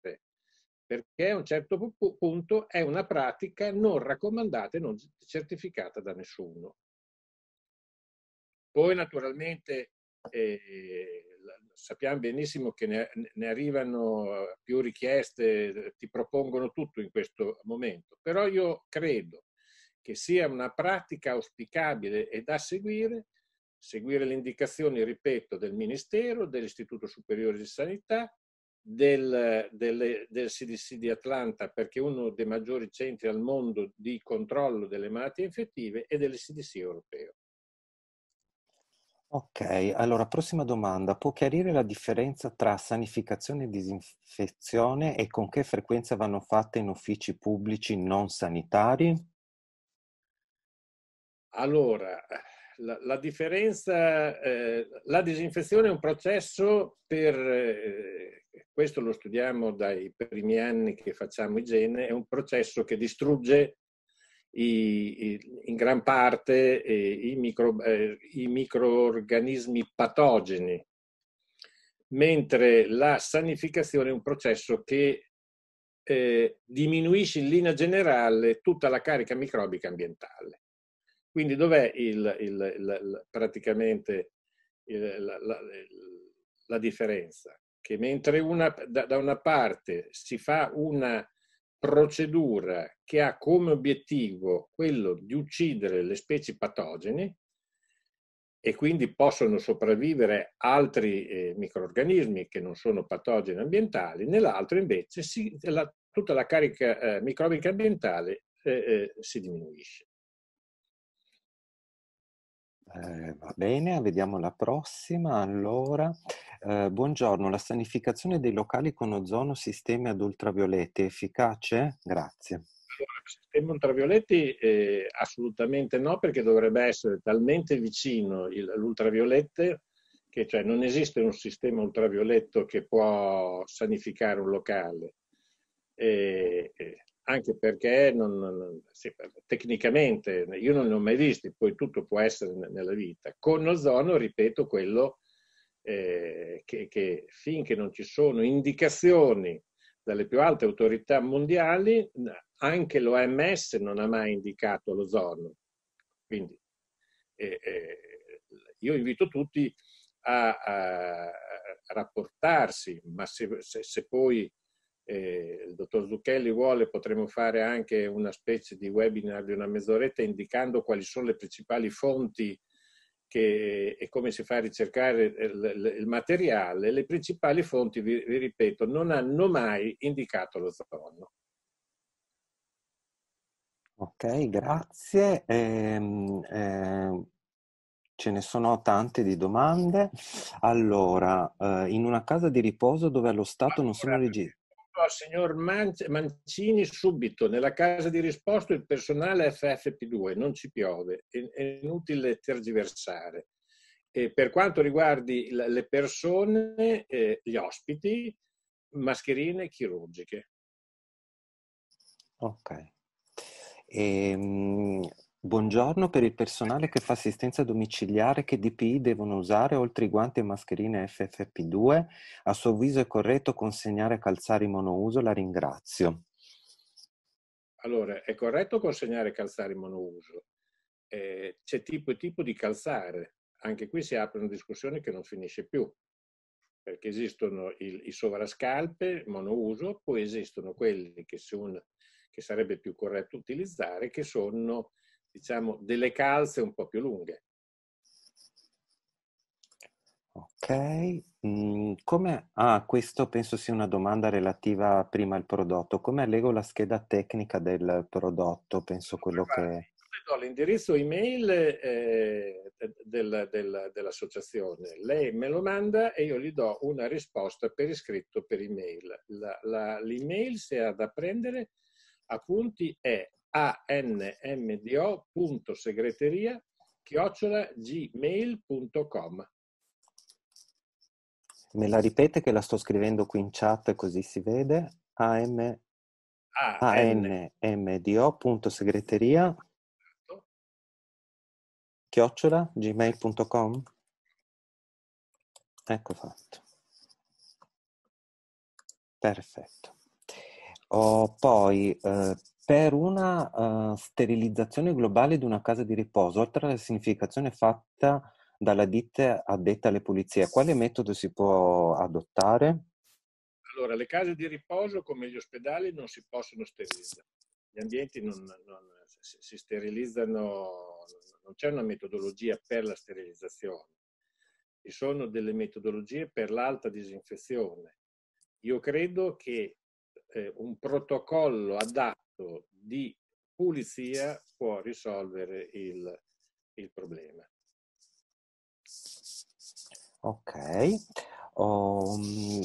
C: perché a un certo punto è una pratica non raccomandata e non certificata da nessuno. Poi naturalmente eh, sappiamo benissimo che ne, ne, arrivano più richieste, ti propongono tutto in questo momento, però io credo che sia una pratica auspicabile e da seguire, seguire le indicazioni, ripeto, del Ministero, dell'Istituto Superiore di Sanità, del, del, del, CDC di Atlanta, perché è uno dei maggiori centri al mondo di controllo delle malattie infettive, e del CDC europeo.
A: Ok, allora prossima domanda. Può chiarire la differenza tra sanificazione e disinfezione e con che frequenza vanno fatte in uffici pubblici non sanitari?
C: Allora, la, la differenza, eh, la disinfezione è un processo per, eh, questo lo studiamo dai primi anni che facciamo igiene, è un processo che distrugge i, i, in gran parte eh, i, micro, eh, i microorganismi patogeni, mentre la sanificazione è un processo che eh, diminuisce in linea generale tutta la carica microbica ambientale. Quindi dov'è il, il, il, praticamente la, la, la, differenza? Che mentre una, da, da una parte si fa una procedura che ha come obiettivo quello di uccidere le specie patogene, e quindi possono sopravvivere altri eh, microorganismi che non sono patogeni ambientali, nell'altro invece si, la, tutta la carica eh, microbica ambientale eh, eh si diminuisce.
A: Eh, va bene, vediamo la prossima. Allora, eh, buongiorno, la sanificazione dei locali con ozono sistemi ad ultravioletti è efficace? Grazie.
C: sistema ultravioletti eh, assolutamente no, perché dovrebbe essere talmente vicino l'ultravioletto che cioè, non esiste un sistema ultravioletto che può sanificare un locale. eh, eh anche perché non, non, sì, tecnicamente io non li ho mai visti, poi tutto può essere nella vita. Con ozono, ripeto, quello eh, che, che finché non ci sono indicazioni dalle più alte autorità mondiali, anche l'OMS non ha mai indicato l'ozono. Quindi eh, eh, io invito tutti a, a, a rapportarsi, ma se, se, se poi eh, il dottor Zucchelli vuole, potremmo fare anche una specie di webinar di una mezz'oretta indicando quali sono le principali fonti che, e come si fa a ricercare il, il materiale. Le principali fonti, vi, vi, ripeto, non hanno mai indicato lo zono.
A: Ok, grazie. Eh, eh... Ce ne sono tante di domande. Allora, eh, in una casa di riposo dove allo Stato non sono registrati.
C: Ecco, al signor Mancini subito, nella casa di risposto il personale FFP2, non ci piove, è inutile tergiversare. E per quanto riguardi le persone, eh, gli ospiti, mascherine chirurgiche.
A: Ok. E, ehm, Buongiorno per il personale che fa assistenza domiciliare che DPI devono usare oltre i guanti e mascherine FFP2. A suo avviso è corretto consegnare calzari monouso? La ringrazio.
C: Allora, è corretto consegnare calzari monouso. Eh, c'è tipo e tipo di calzare. Anche qui si apre una discussione che non finisce più, perché esistono il, i sovrascalpe monouso, poi esistono quelli che, un, che sarebbe più corretto utilizzare, che sono diciamo, delle calze un po' più lunghe.
A: Ok, mm, come, ah, questo penso sia una domanda relativa prima al prodotto. Come allego la scheda tecnica del prodotto? Penso quello che...
C: Do l'indirizzo email eh, eh, del, del, dell'associazione, lei me lo manda e io gli do una risposta per iscritto per email. La, la, l'email, se ha da prendere, appunti, è anmdo.segreteria chiocciolagmail.com
A: Me la ripete che la sto scrivendo qui in chat così si vede. a AM, anmdo.segreteria
B: chiocciola gmail.com Ecco fatto. Perfetto.
A: Ho poi eh, per una uh, sterilizzazione globale di una casa di riposo, oltre alla significazione fatta dalla ditta addetta alle pulizie. Quale metodo si può adottare?
C: Allora, le case di riposo, come gli ospedali, non si possono sterilizzare. Gli ambienti non, non, si sterilizzano, non c'è una metodologia per la sterilizzazione. Ci sono delle metodologie per l'alta disinfezione. Io credo che eh, un protocollo adatto di pulizia può risolvere il, il problema.
A: Ok, um,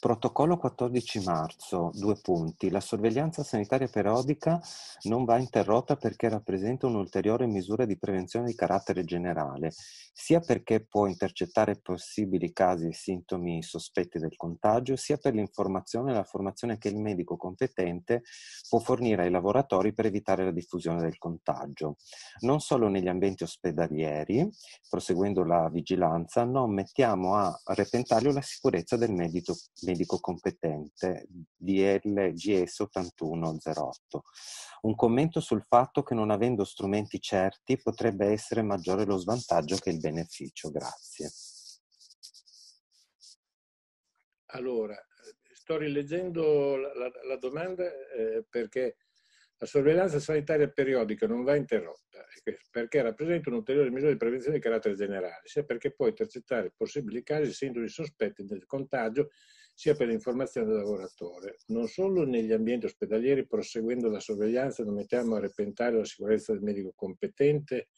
A: Protocollo 14 marzo, due punti. La sorveglianza sanitaria periodica non va interrotta perché rappresenta un'ulteriore misura di prevenzione di carattere generale, sia perché può intercettare possibili casi e sintomi sospetti del contagio, sia per l'informazione e la formazione che il medico competente può fornire ai lavoratori per evitare la diffusione del contagio. Non solo negli ambienti ospedalieri, proseguendo la vigilanza, non mettiamo a repentaglio la sicurezza del medico medico competente DLGS 8108. Un commento sul fatto che non avendo strumenti certi potrebbe essere maggiore lo svantaggio che il beneficio. Grazie.
C: Allora, sto rileggendo la, la, domanda eh, perché la sorveglianza sanitaria periodica non va interrotta perché rappresenta un'ulteriore misura di prevenzione di carattere generale, sia perché può intercettare possibili casi e sindromi sospetti del contagio sia per l'informazione del lavoratore. Non solo negli ambienti ospedalieri, proseguendo la sorveglianza, non mettiamo a repentaglio la sicurezza del medico competente.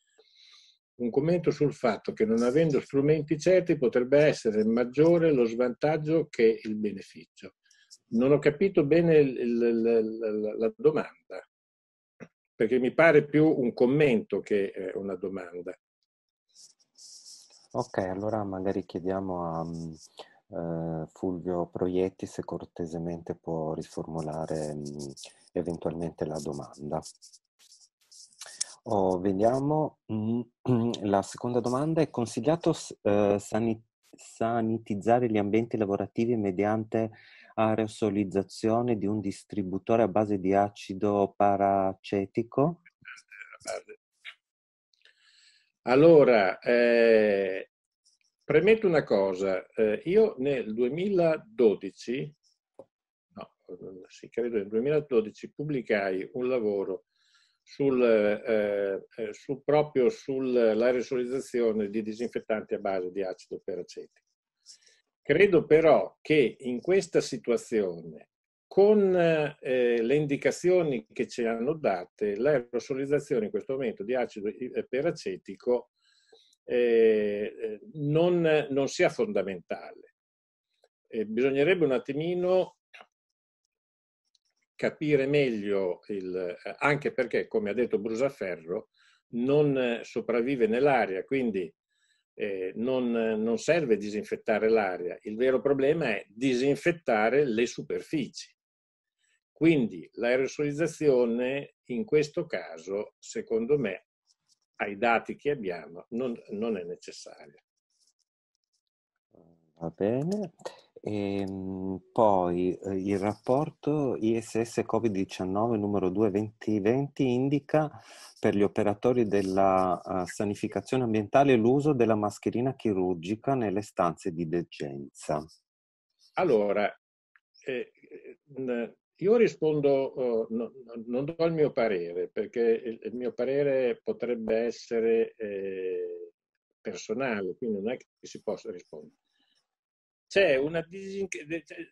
C: Un commento sul fatto che non avendo strumenti certi potrebbe essere maggiore lo svantaggio che il beneficio. Non ho capito bene il, la, la, la domanda, perché mi pare più un commento che eh, una domanda.
A: Ok, allora magari chiediamo a, Uh, Fulvio Proietti se cortesemente può riformulare mh, mm, eventualmente la domanda. Oh, vediamo, mm, la seconda domanda è consigliato uh, sanit sanitizzare gli ambienti lavorativi mediante aerosolizzazione di un distributore a base di acido paracetico?
C: Allora, eh, Premetto una cosa, eh, io nel 2012, no, sì, credo nel 2012, pubblicai un lavoro sul, eh, eh su, proprio sull'aerosolizzazione di disinfettanti a base di acido peracetico. Credo però che in questa situazione, con eh, le indicazioni che ci hanno date, l'aerosolizzazione in questo momento di acido eh, peracetico eh, non, non, sia fondamentale. Eh, bisognerebbe un attimino capire meglio, il, anche perché, come ha detto Brusaferro, non sopravvive nell'aria, quindi eh, non, non serve disinfettare l'aria. Il vero problema è disinfettare le superfici. Quindi l'aerosolizzazione in questo caso, secondo me, ai dati che abbiamo non, non è necessaria.
A: Va bene. E ehm, poi eh, il rapporto ISS Covid-19 numero 2 2020 indica per gli operatori della eh, sanificazione ambientale l'uso della mascherina chirurgica nelle stanze di degenza.
C: Allora, eh, eh io rispondo, eh, no, non do il mio parere, perché il, mio parere potrebbe essere eh, personale, quindi non è che si possa rispondere. C'è disin...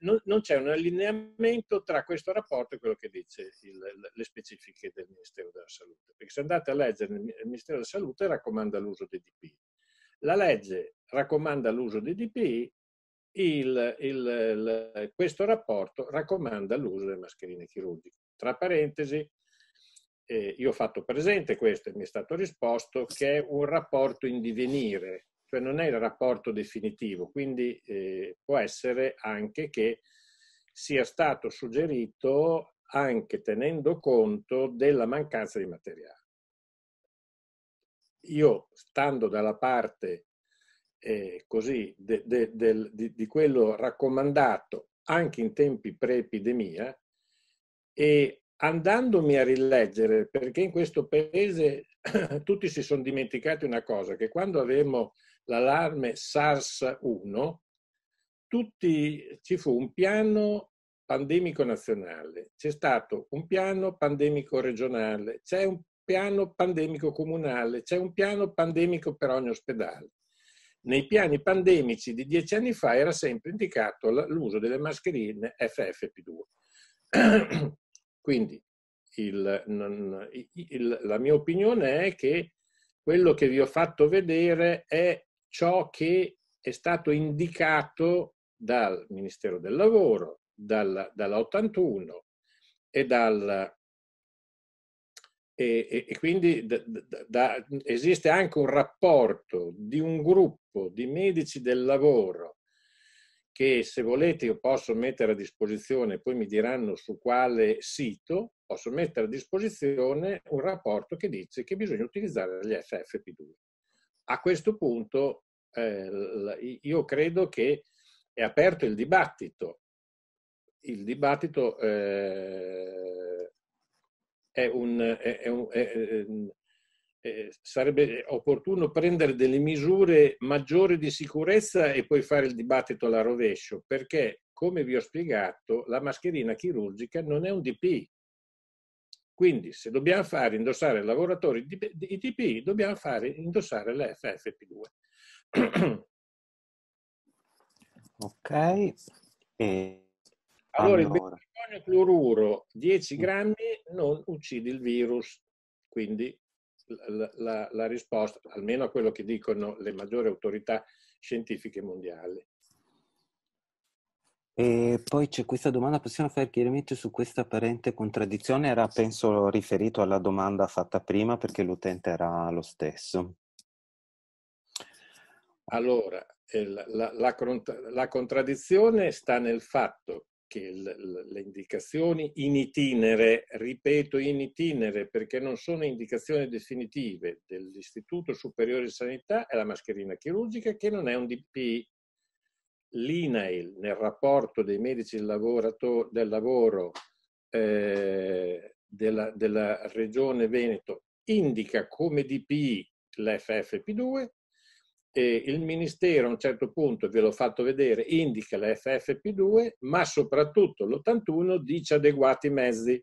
C: non, non, c'è un allineamento tra questo rapporto e quello che dice il, le specifiche del Ministero della Salute. Perché se andate a leggere il Ministero della Salute raccomanda l'uso dei DPI. La legge raccomanda l'uso dei DPI, il, il, il, questo rapporto raccomanda l'uso delle mascherine chirurgiche. Tra parentesi, eh, io ho fatto presente questo e mi è stato risposto che è un rapporto in divenire, cioè non è il rapporto definitivo, quindi eh, può essere anche che sia stato suggerito anche tenendo conto della mancanza di materiale. Io, stando dalla parte eh, così, de, de, de, di, quello raccomandato anche in tempi pre-epidemia e andandomi a rileggere, perché in questo paese tutti si sono dimenticati una cosa, che quando avevamo l'allarme SARS-1, tutti, ci fu un piano pandemico nazionale, c'è stato un piano pandemico regionale, c'è un piano pandemico comunale, c'è un piano pandemico per ogni ospedale. Nei piani pandemici di dieci anni fa era sempre indicato l'uso delle mascherine FFP2. Quindi il, non, il, la mia opinione è che quello che vi ho fatto vedere è ciò che è stato indicato dal Ministero del Lavoro, dal, dall'81 e dal, e, e, e quindi da, da, esiste anche un rapporto di un gruppo di medici del lavoro che se volete io posso mettere a disposizione, poi mi diranno su quale sito, posso mettere a disposizione un rapporto che dice che bisogna utilizzare gli FFP2. A questo punto eh, io credo che è aperto il dibattito, il dibattito eh, è un, è un, è, sarebbe opportuno prendere delle misure maggiori di sicurezza e poi fare il dibattito alla rovescio, perché, come vi ho spiegato, la mascherina chirurgica non è un DP. Quindi, se dobbiamo fare indossare ai lavoratori i DP, dobbiamo fare indossare la FFP2.
A: Ok. E allora, allora. il
C: benzonio cloruro 10 mm. grammi non uccide il virus, quindi la, la, la, risposta, almeno a quello che dicono le maggiori autorità scientifiche mondiali.
A: E poi c'è questa domanda, possiamo fare chiarimenti su questa apparente contraddizione? Era penso riferito alla domanda fatta prima perché l'utente era lo stesso.
C: Allora, eh, la, la, la, contraddizione sta nel fatto che le indicazioni in itinere, ripeto in itinere perché non sono indicazioni definitive dell'Istituto Superiore di Sanità è la mascherina chirurgica che non è un DPI. L'INAIL nel rapporto dei medici del, lavorato, del lavoro eh, della, della regione Veneto indica come DPI l'FFP2 eh, il Ministero a un certo punto, ve l'ho fatto vedere, indica la FFP2, ma soprattutto l'81 dice adeguati mezzi.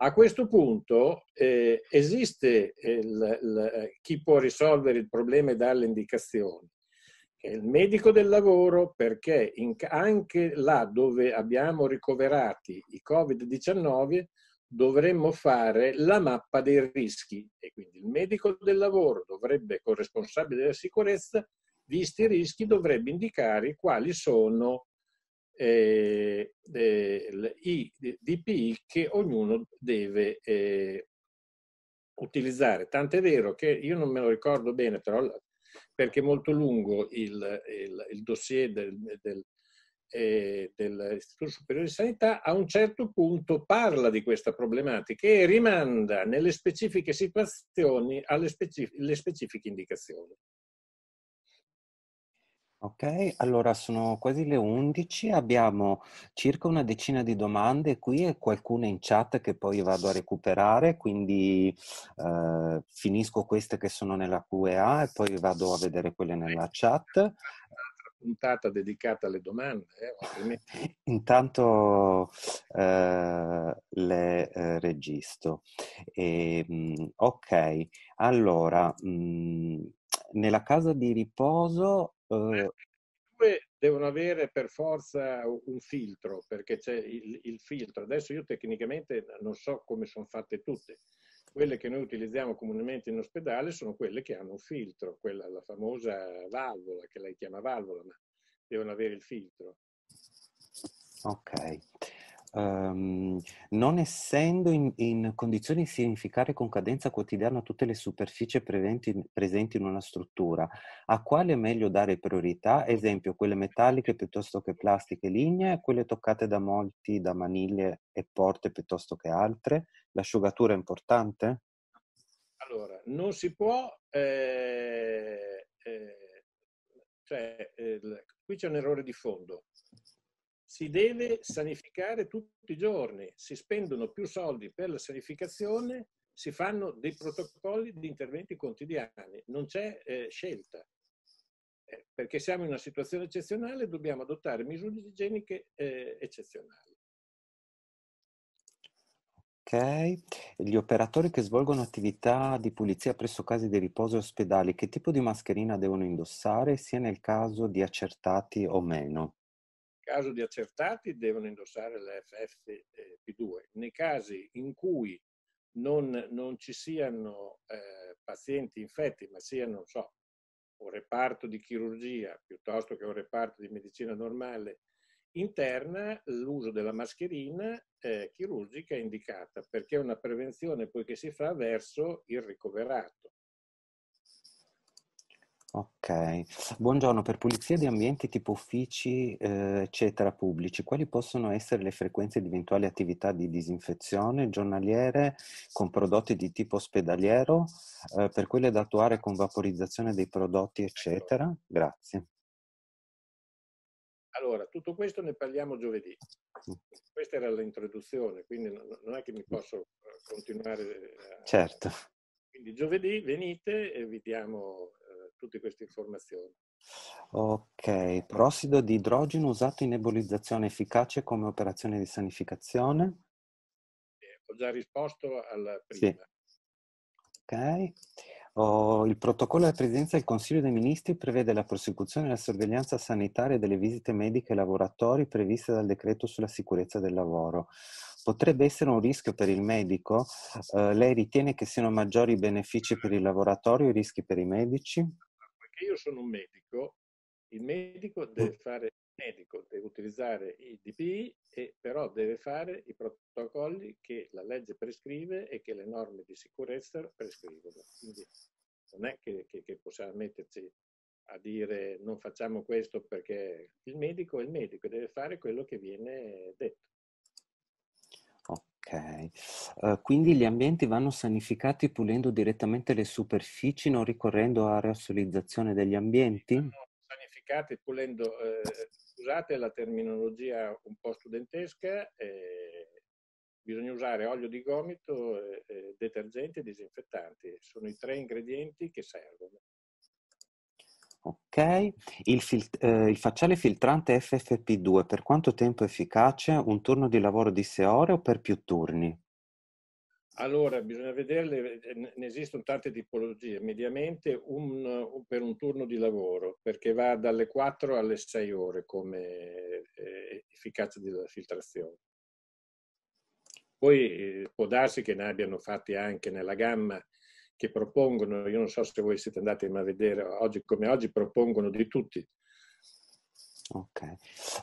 C: A questo punto eh, esiste eh, il, il, eh, chi può risolvere il problema e dare le indicazioni, il medico del lavoro, perché in, anche là dove abbiamo ricoverati i Covid-19 dovremmo fare la mappa dei rischi e quindi il medico del lavoro dovrebbe, con il responsabile della sicurezza, visti i rischi, dovrebbe indicare quali sono eh, eh, i DPI che ognuno deve eh, utilizzare. Tant'è vero che io non me lo ricordo bene, però perché è molto lungo il, il, il dossier del, del, eh, dell'Istituto Superiore di Sanità a un certo punto parla di questa problematica e rimanda nelle specifiche situazioni alle specif- le specifiche indicazioni.
A: Ok, allora sono quasi le 11, abbiamo circa una decina di domande qui e qualcuna in chat che poi vado a recuperare, quindi eh, finisco queste che sono nella QEA e poi vado a vedere quelle nella chat
C: puntata dedicata alle domande. Eh? Altrimenti...
A: Intanto eh, le eh, registro. E, ehm, mh, ok, allora, mh, mm, nella casa di riposo... Eh, eh...
C: Due devono avere per forza un filtro, perché c'è il, il filtro. Adesso io tecnicamente non so come sono fatte tutte quelle che noi utilizziamo comunemente in ospedale sono quelle che hanno un filtro, quella, la famosa valvola, che lei chiama valvola, ma devono avere il filtro.
A: Ok. Um, non essendo in, in, condizione di significare con cadenza quotidiana tutte le superfici presenti, presenti in una struttura, a quale è meglio dare priorità? Esempio, quelle metalliche piuttosto che plastiche lignee, quelle toccate da molti, da maniglie e porte piuttosto che altre? l'asciugatura è importante?
C: Allora, non si può, eh, eh, cioè, eh, qui c'è un errore di fondo. Si deve sanificare tutti i giorni, si spendono più soldi per la sanificazione, si fanno dei protocolli di interventi quotidiani, non c'è eh, scelta. Eh, perché siamo in una situazione eccezionale dobbiamo adottare misure igieniche eh, eccezionali.
A: Gli operatori che svolgono attività di pulizia presso case di riposo e ospedali, che tipo di mascherina devono indossare, sia nel caso di accertati o meno?
C: Nel caso di accertati devono indossare la FFP2. Nei casi in cui non, non ci siano eh, pazienti infetti, ma siano, non so, un reparto di chirurgia piuttosto che un reparto di medicina normale interna l'uso della mascherina eh, chirurgica è indicata perché è una prevenzione poi che si fa verso il ricoverato.
A: Ok, buongiorno, per pulizia di ambienti tipo uffici, eh, eccetera, pubblici, quali possono essere le frequenze di eventuali attività di disinfezione giornaliere con prodotti di tipo ospedaliero, eh, per quelle da attuare con vaporizzazione dei prodotti, eccetera? Grazie.
C: Allora, tutto questo ne parliamo giovedì. Mm. Questa era l'introduzione, quindi non è che mi mm. posso eh, continuare. A... Eh, certo. Quindi giovedì venite e vi diamo eh, tutte queste informazioni.
A: Ok, prossido di idrogeno usato in nebulizzazione efficace come operazione di sanificazione?
C: Eh, ho già risposto alla prima.
A: Sì. Ok il protocollo della Presidenza del Consiglio dei Ministri prevede la prosecuzione della sorveglianza sanitaria delle visite mediche ai lavoratori previste dal decreto sulla sicurezza del lavoro. Potrebbe essere un rischio per il medico? Eh, lei ritiene che siano maggiori i benefici per il lavoratorio e i rischi per i medici?
C: Perché io sono un medico, il medico mm. deve fare medico deve utilizzare i DPI e però deve fare i protocolli che la legge prescrive e che le norme di sicurezza prescrivono. Quindi non è che, che, che possiamo metterci a dire non facciamo questo perché il medico è il medico e deve fare quello che viene detto.
A: Ok, uh, quindi gli ambienti vanno sanificati pulendo direttamente le superfici, non ricorrendo a aerosolizzazione degli ambienti? Vanno
C: sanificati pulendo eh, scusate la terminologia un po' studentesca, eh, bisogna usare olio di gomito, eh, detergente e disinfettanti. Sono i tre ingredienti che servono.
A: Ok, il, fil- eh, il, facciale filtrante FFP2 per quanto tempo è efficace? Un turno di lavoro di 6 ore o per più turni?
C: Allora, bisogna vederle, eh, ne esistono tante tipologie, mediamente un, per un turno di lavoro, perché va dalle 4 alle 6 ore come eh, efficacia della filtrazione. Poi eh, può darsi che ne abbiano fatti anche nella gamma che propongono, io non so se voi siete andati a vedere oggi come oggi, propongono di tutti,
A: Ok,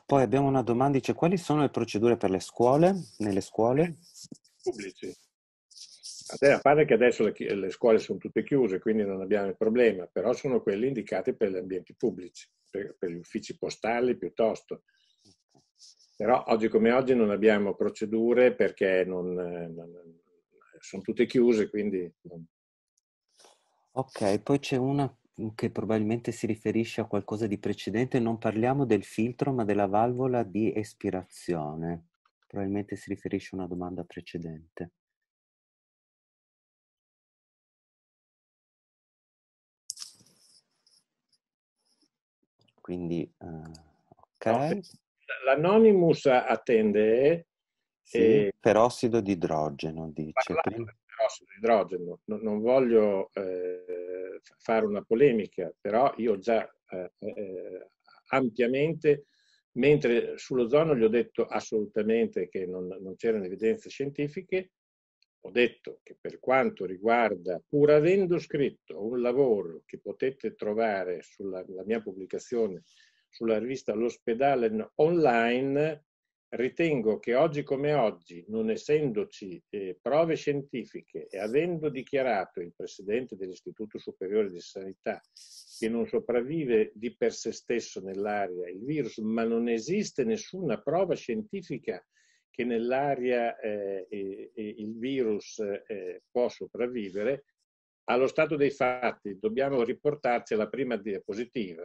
A: poi abbiamo una domanda, dice quali sono le procedure per le scuole, nelle scuole?
C: Pubblici. A parte che adesso le, le, scuole sono tutte chiuse, quindi non abbiamo il problema, però sono quelle indicate per gli ambienti pubblici, per, per gli uffici postali piuttosto. Però oggi come oggi non abbiamo procedure perché non, non, sono tutte chiuse, quindi...
A: Ok, poi c'è una che probabilmente si riferisce a qualcosa di precedente, non parliamo del filtro ma della valvola di espirazione. Probabilmente si riferisce a una
B: domanda precedente. Quindi, uh,
C: ok. L'Anonymous attende...
A: Sì, e... Eh, perossido di idrogeno, dice. perossido
C: di idrogeno, non, non voglio eh, fare una polemica, però io già eh, eh, ampiamente, mentre sull'ozono gli ho detto assolutamente che non, non c'erano evidenze scientifiche, ho detto che per quanto riguarda, pur avendo scritto un lavoro che potete trovare sulla mia pubblicazione sulla rivista L'ospedale online, ritengo che oggi come oggi, non essendoci eh, prove scientifiche e avendo dichiarato il presidente dell'Istituto Superiore di Sanità che non sopravvive di per sé stesso nell'aria il virus, ma non esiste nessuna prova scientifica che nell'aria eh, il virus eh, può sopravvivere, allo stato dei fatti dobbiamo riportarci alla prima diapositiva.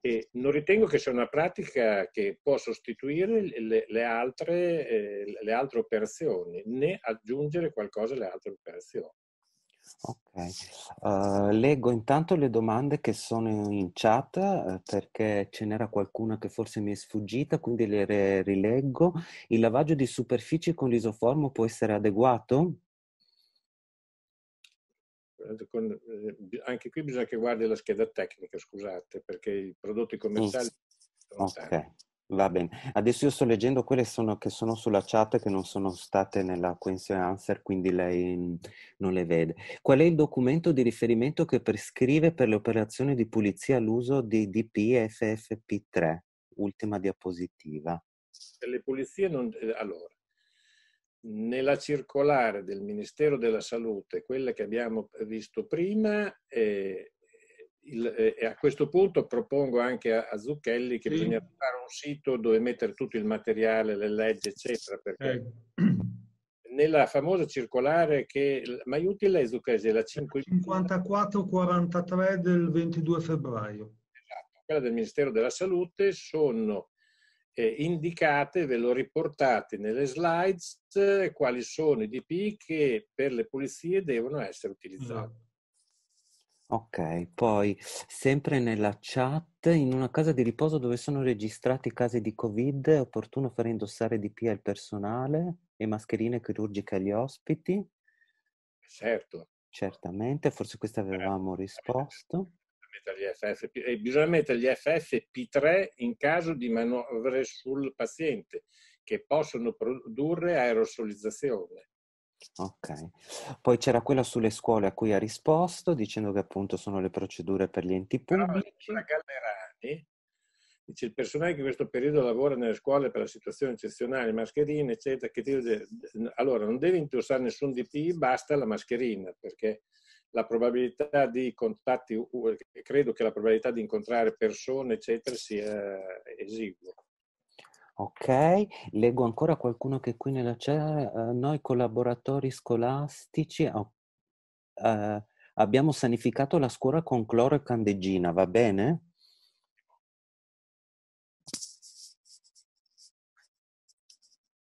C: E non ritengo che sia una pratica che può sostituire le, le, altre, eh, le altre operazioni, né aggiungere qualcosa alle altre operazioni.
A: Ok, uh, leggo intanto le domande che sono in chat eh, perché ce n'era qualcuna che forse mi è sfuggita, quindi le re- rileggo. Il lavaggio di superfici con l'isoformo può essere adeguato?
C: Eh, con, eh, anche qui bisogna che guardi la scheda tecnica, scusate, perché i prodotti commerciali...
A: Sono okay. tanti. Va bene, adesso io sto leggendo quelle sono, che sono sulla chat che non sono state nella question answer, quindi lei mm, non le vede. Qual è il documento di riferimento che prescrive per le operazioni di pulizia l'uso di DPFFP3? Ultima diapositiva.
C: Per le pulizie non... Eh, allora, nella circolare del Ministero della Salute, quella che abbiamo eh, visto prima, eh, il, eh, e a questo punto propongo anche a, a Zucchelli che sì. bisogna fare un sito dove mettere tutto il materiale, le leggi, eccetera, perché eh. nella famosa circolare che... Ma aiuti lei Zucchelli, la
B: 5443 del 22 febbraio.
C: Esatto, quella del Ministero della Salute sono eh, indicate, ve lo riportate nelle slides, eh, quali sono i DPI che per le pulizie devono essere utilizzati.
B: No esatto.
A: Ok, poi sempre nella chat, in una casa di riposo dove sono registrati casi di Covid, è opportuno fare indossare DP al personale e mascherine chirurgiche agli ospiti? Certo. Certamente, forse questa eh, avevamo eh, risposto.
C: E bisogna mettere gli FFP3 eh, in caso di manovre sul paziente, che possono produrre aerosolizzazione.
A: Ok, poi c'era quella sulle scuole a cui ha risposto dicendo che appunto sono le procedure per gli enti pubblici.
C: La Gallerani dice il personale che in questo periodo lavora nelle scuole per la situazione eccezionale, mascherine eccetera, che deve, allora non deve indossare nessun DPI, basta la mascherina perché la probabilità di contatti, credo che la probabilità di incontrare persone eccetera sia esigua.
A: Ok, leggo ancora qualcuno che qui nella chat, eh, noi collaboratori scolastici oh, eh, abbiamo sanificato la scuola con cloro e candeggina, va bene?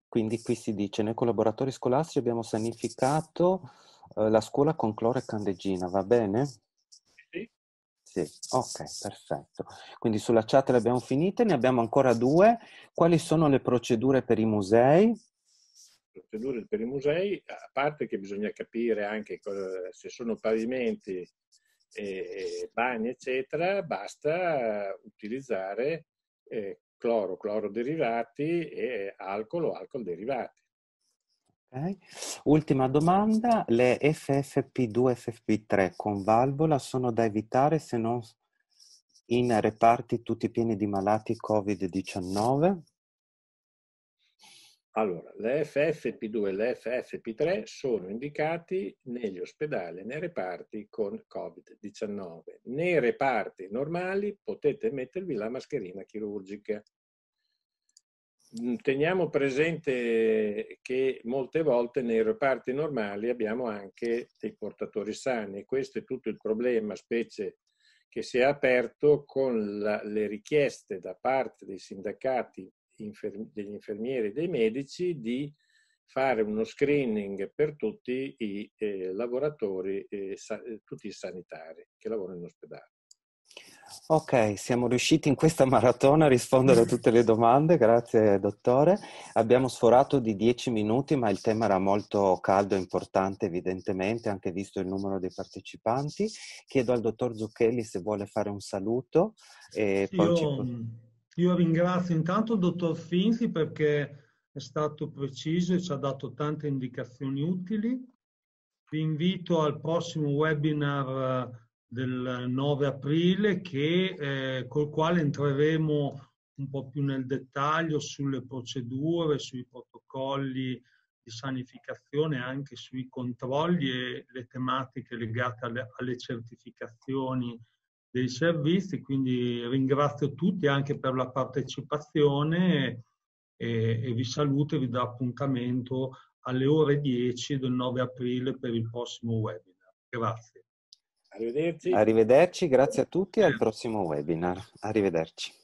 A: Quindi qui si dice, noi collaboratori scolastici abbiamo sanificato eh, la scuola con cloro e candeggina, va bene? Sì, ok, perfetto. Quindi sulla chat le abbiamo finite, ne abbiamo ancora due. Quali sono le procedure per i musei?
C: Procedure per i musei, a parte che bisogna capire anche cosa, se sono pavimenti, e bagni, eccetera, basta utilizzare eh, cloro, cloro derivati e alcol o alcol derivati.
A: Okay. Ultima domanda, le FFP2 e FFP3 con valvola sono da evitare se non in reparti tutti pieni di malati Covid-19? Allora,
C: le FFP2 e le FFP3 sono indicati negli ospedali, nei reparti con Covid-19. Nei reparti normali potete mettervi la mascherina chirurgica. Mm, teniamo presente che molte volte nei reparti normali abbiamo anche dei portatori sani. e Questo è tutto il problema, specie che si è aperto con la, le richieste da parte dei sindacati infer, degli infermieri e dei medici di fare uno screening per tutti i eh, lavoratori, eh, sa, tutti i sanitari che lavorano in ospedale.
A: Ok, siamo riusciti in questa maratona a rispondere a tutte le domande, grazie dottore. Abbiamo sforato di dieci minuti, ma il tema era molto caldo e importante evidentemente, anche visto il numero dei partecipanti. Chiedo al dottor Zucchelli se vuole fare un saluto. Io, ci...
B: io, ringrazio intanto il dottor Finzi perché è stato preciso e ci ha dato tante indicazioni utili. Vi invito al prossimo webinar eh, del 9 aprile che, eh, col quale entreremo un po' più nel dettaglio sulle procedure, sui protocolli di sanificazione, anche sui controlli e le tematiche legate alle, alle certificazioni dei servizi. Quindi ringrazio tutti anche per la partecipazione e, e vi saluto e vi do appuntamento alle ore 10 del 9 aprile per il prossimo webinar. Grazie.
C: Arrivederci.
A: Arrivederci, grazie a tutti e al eh. prossimo webinar. Arrivederci.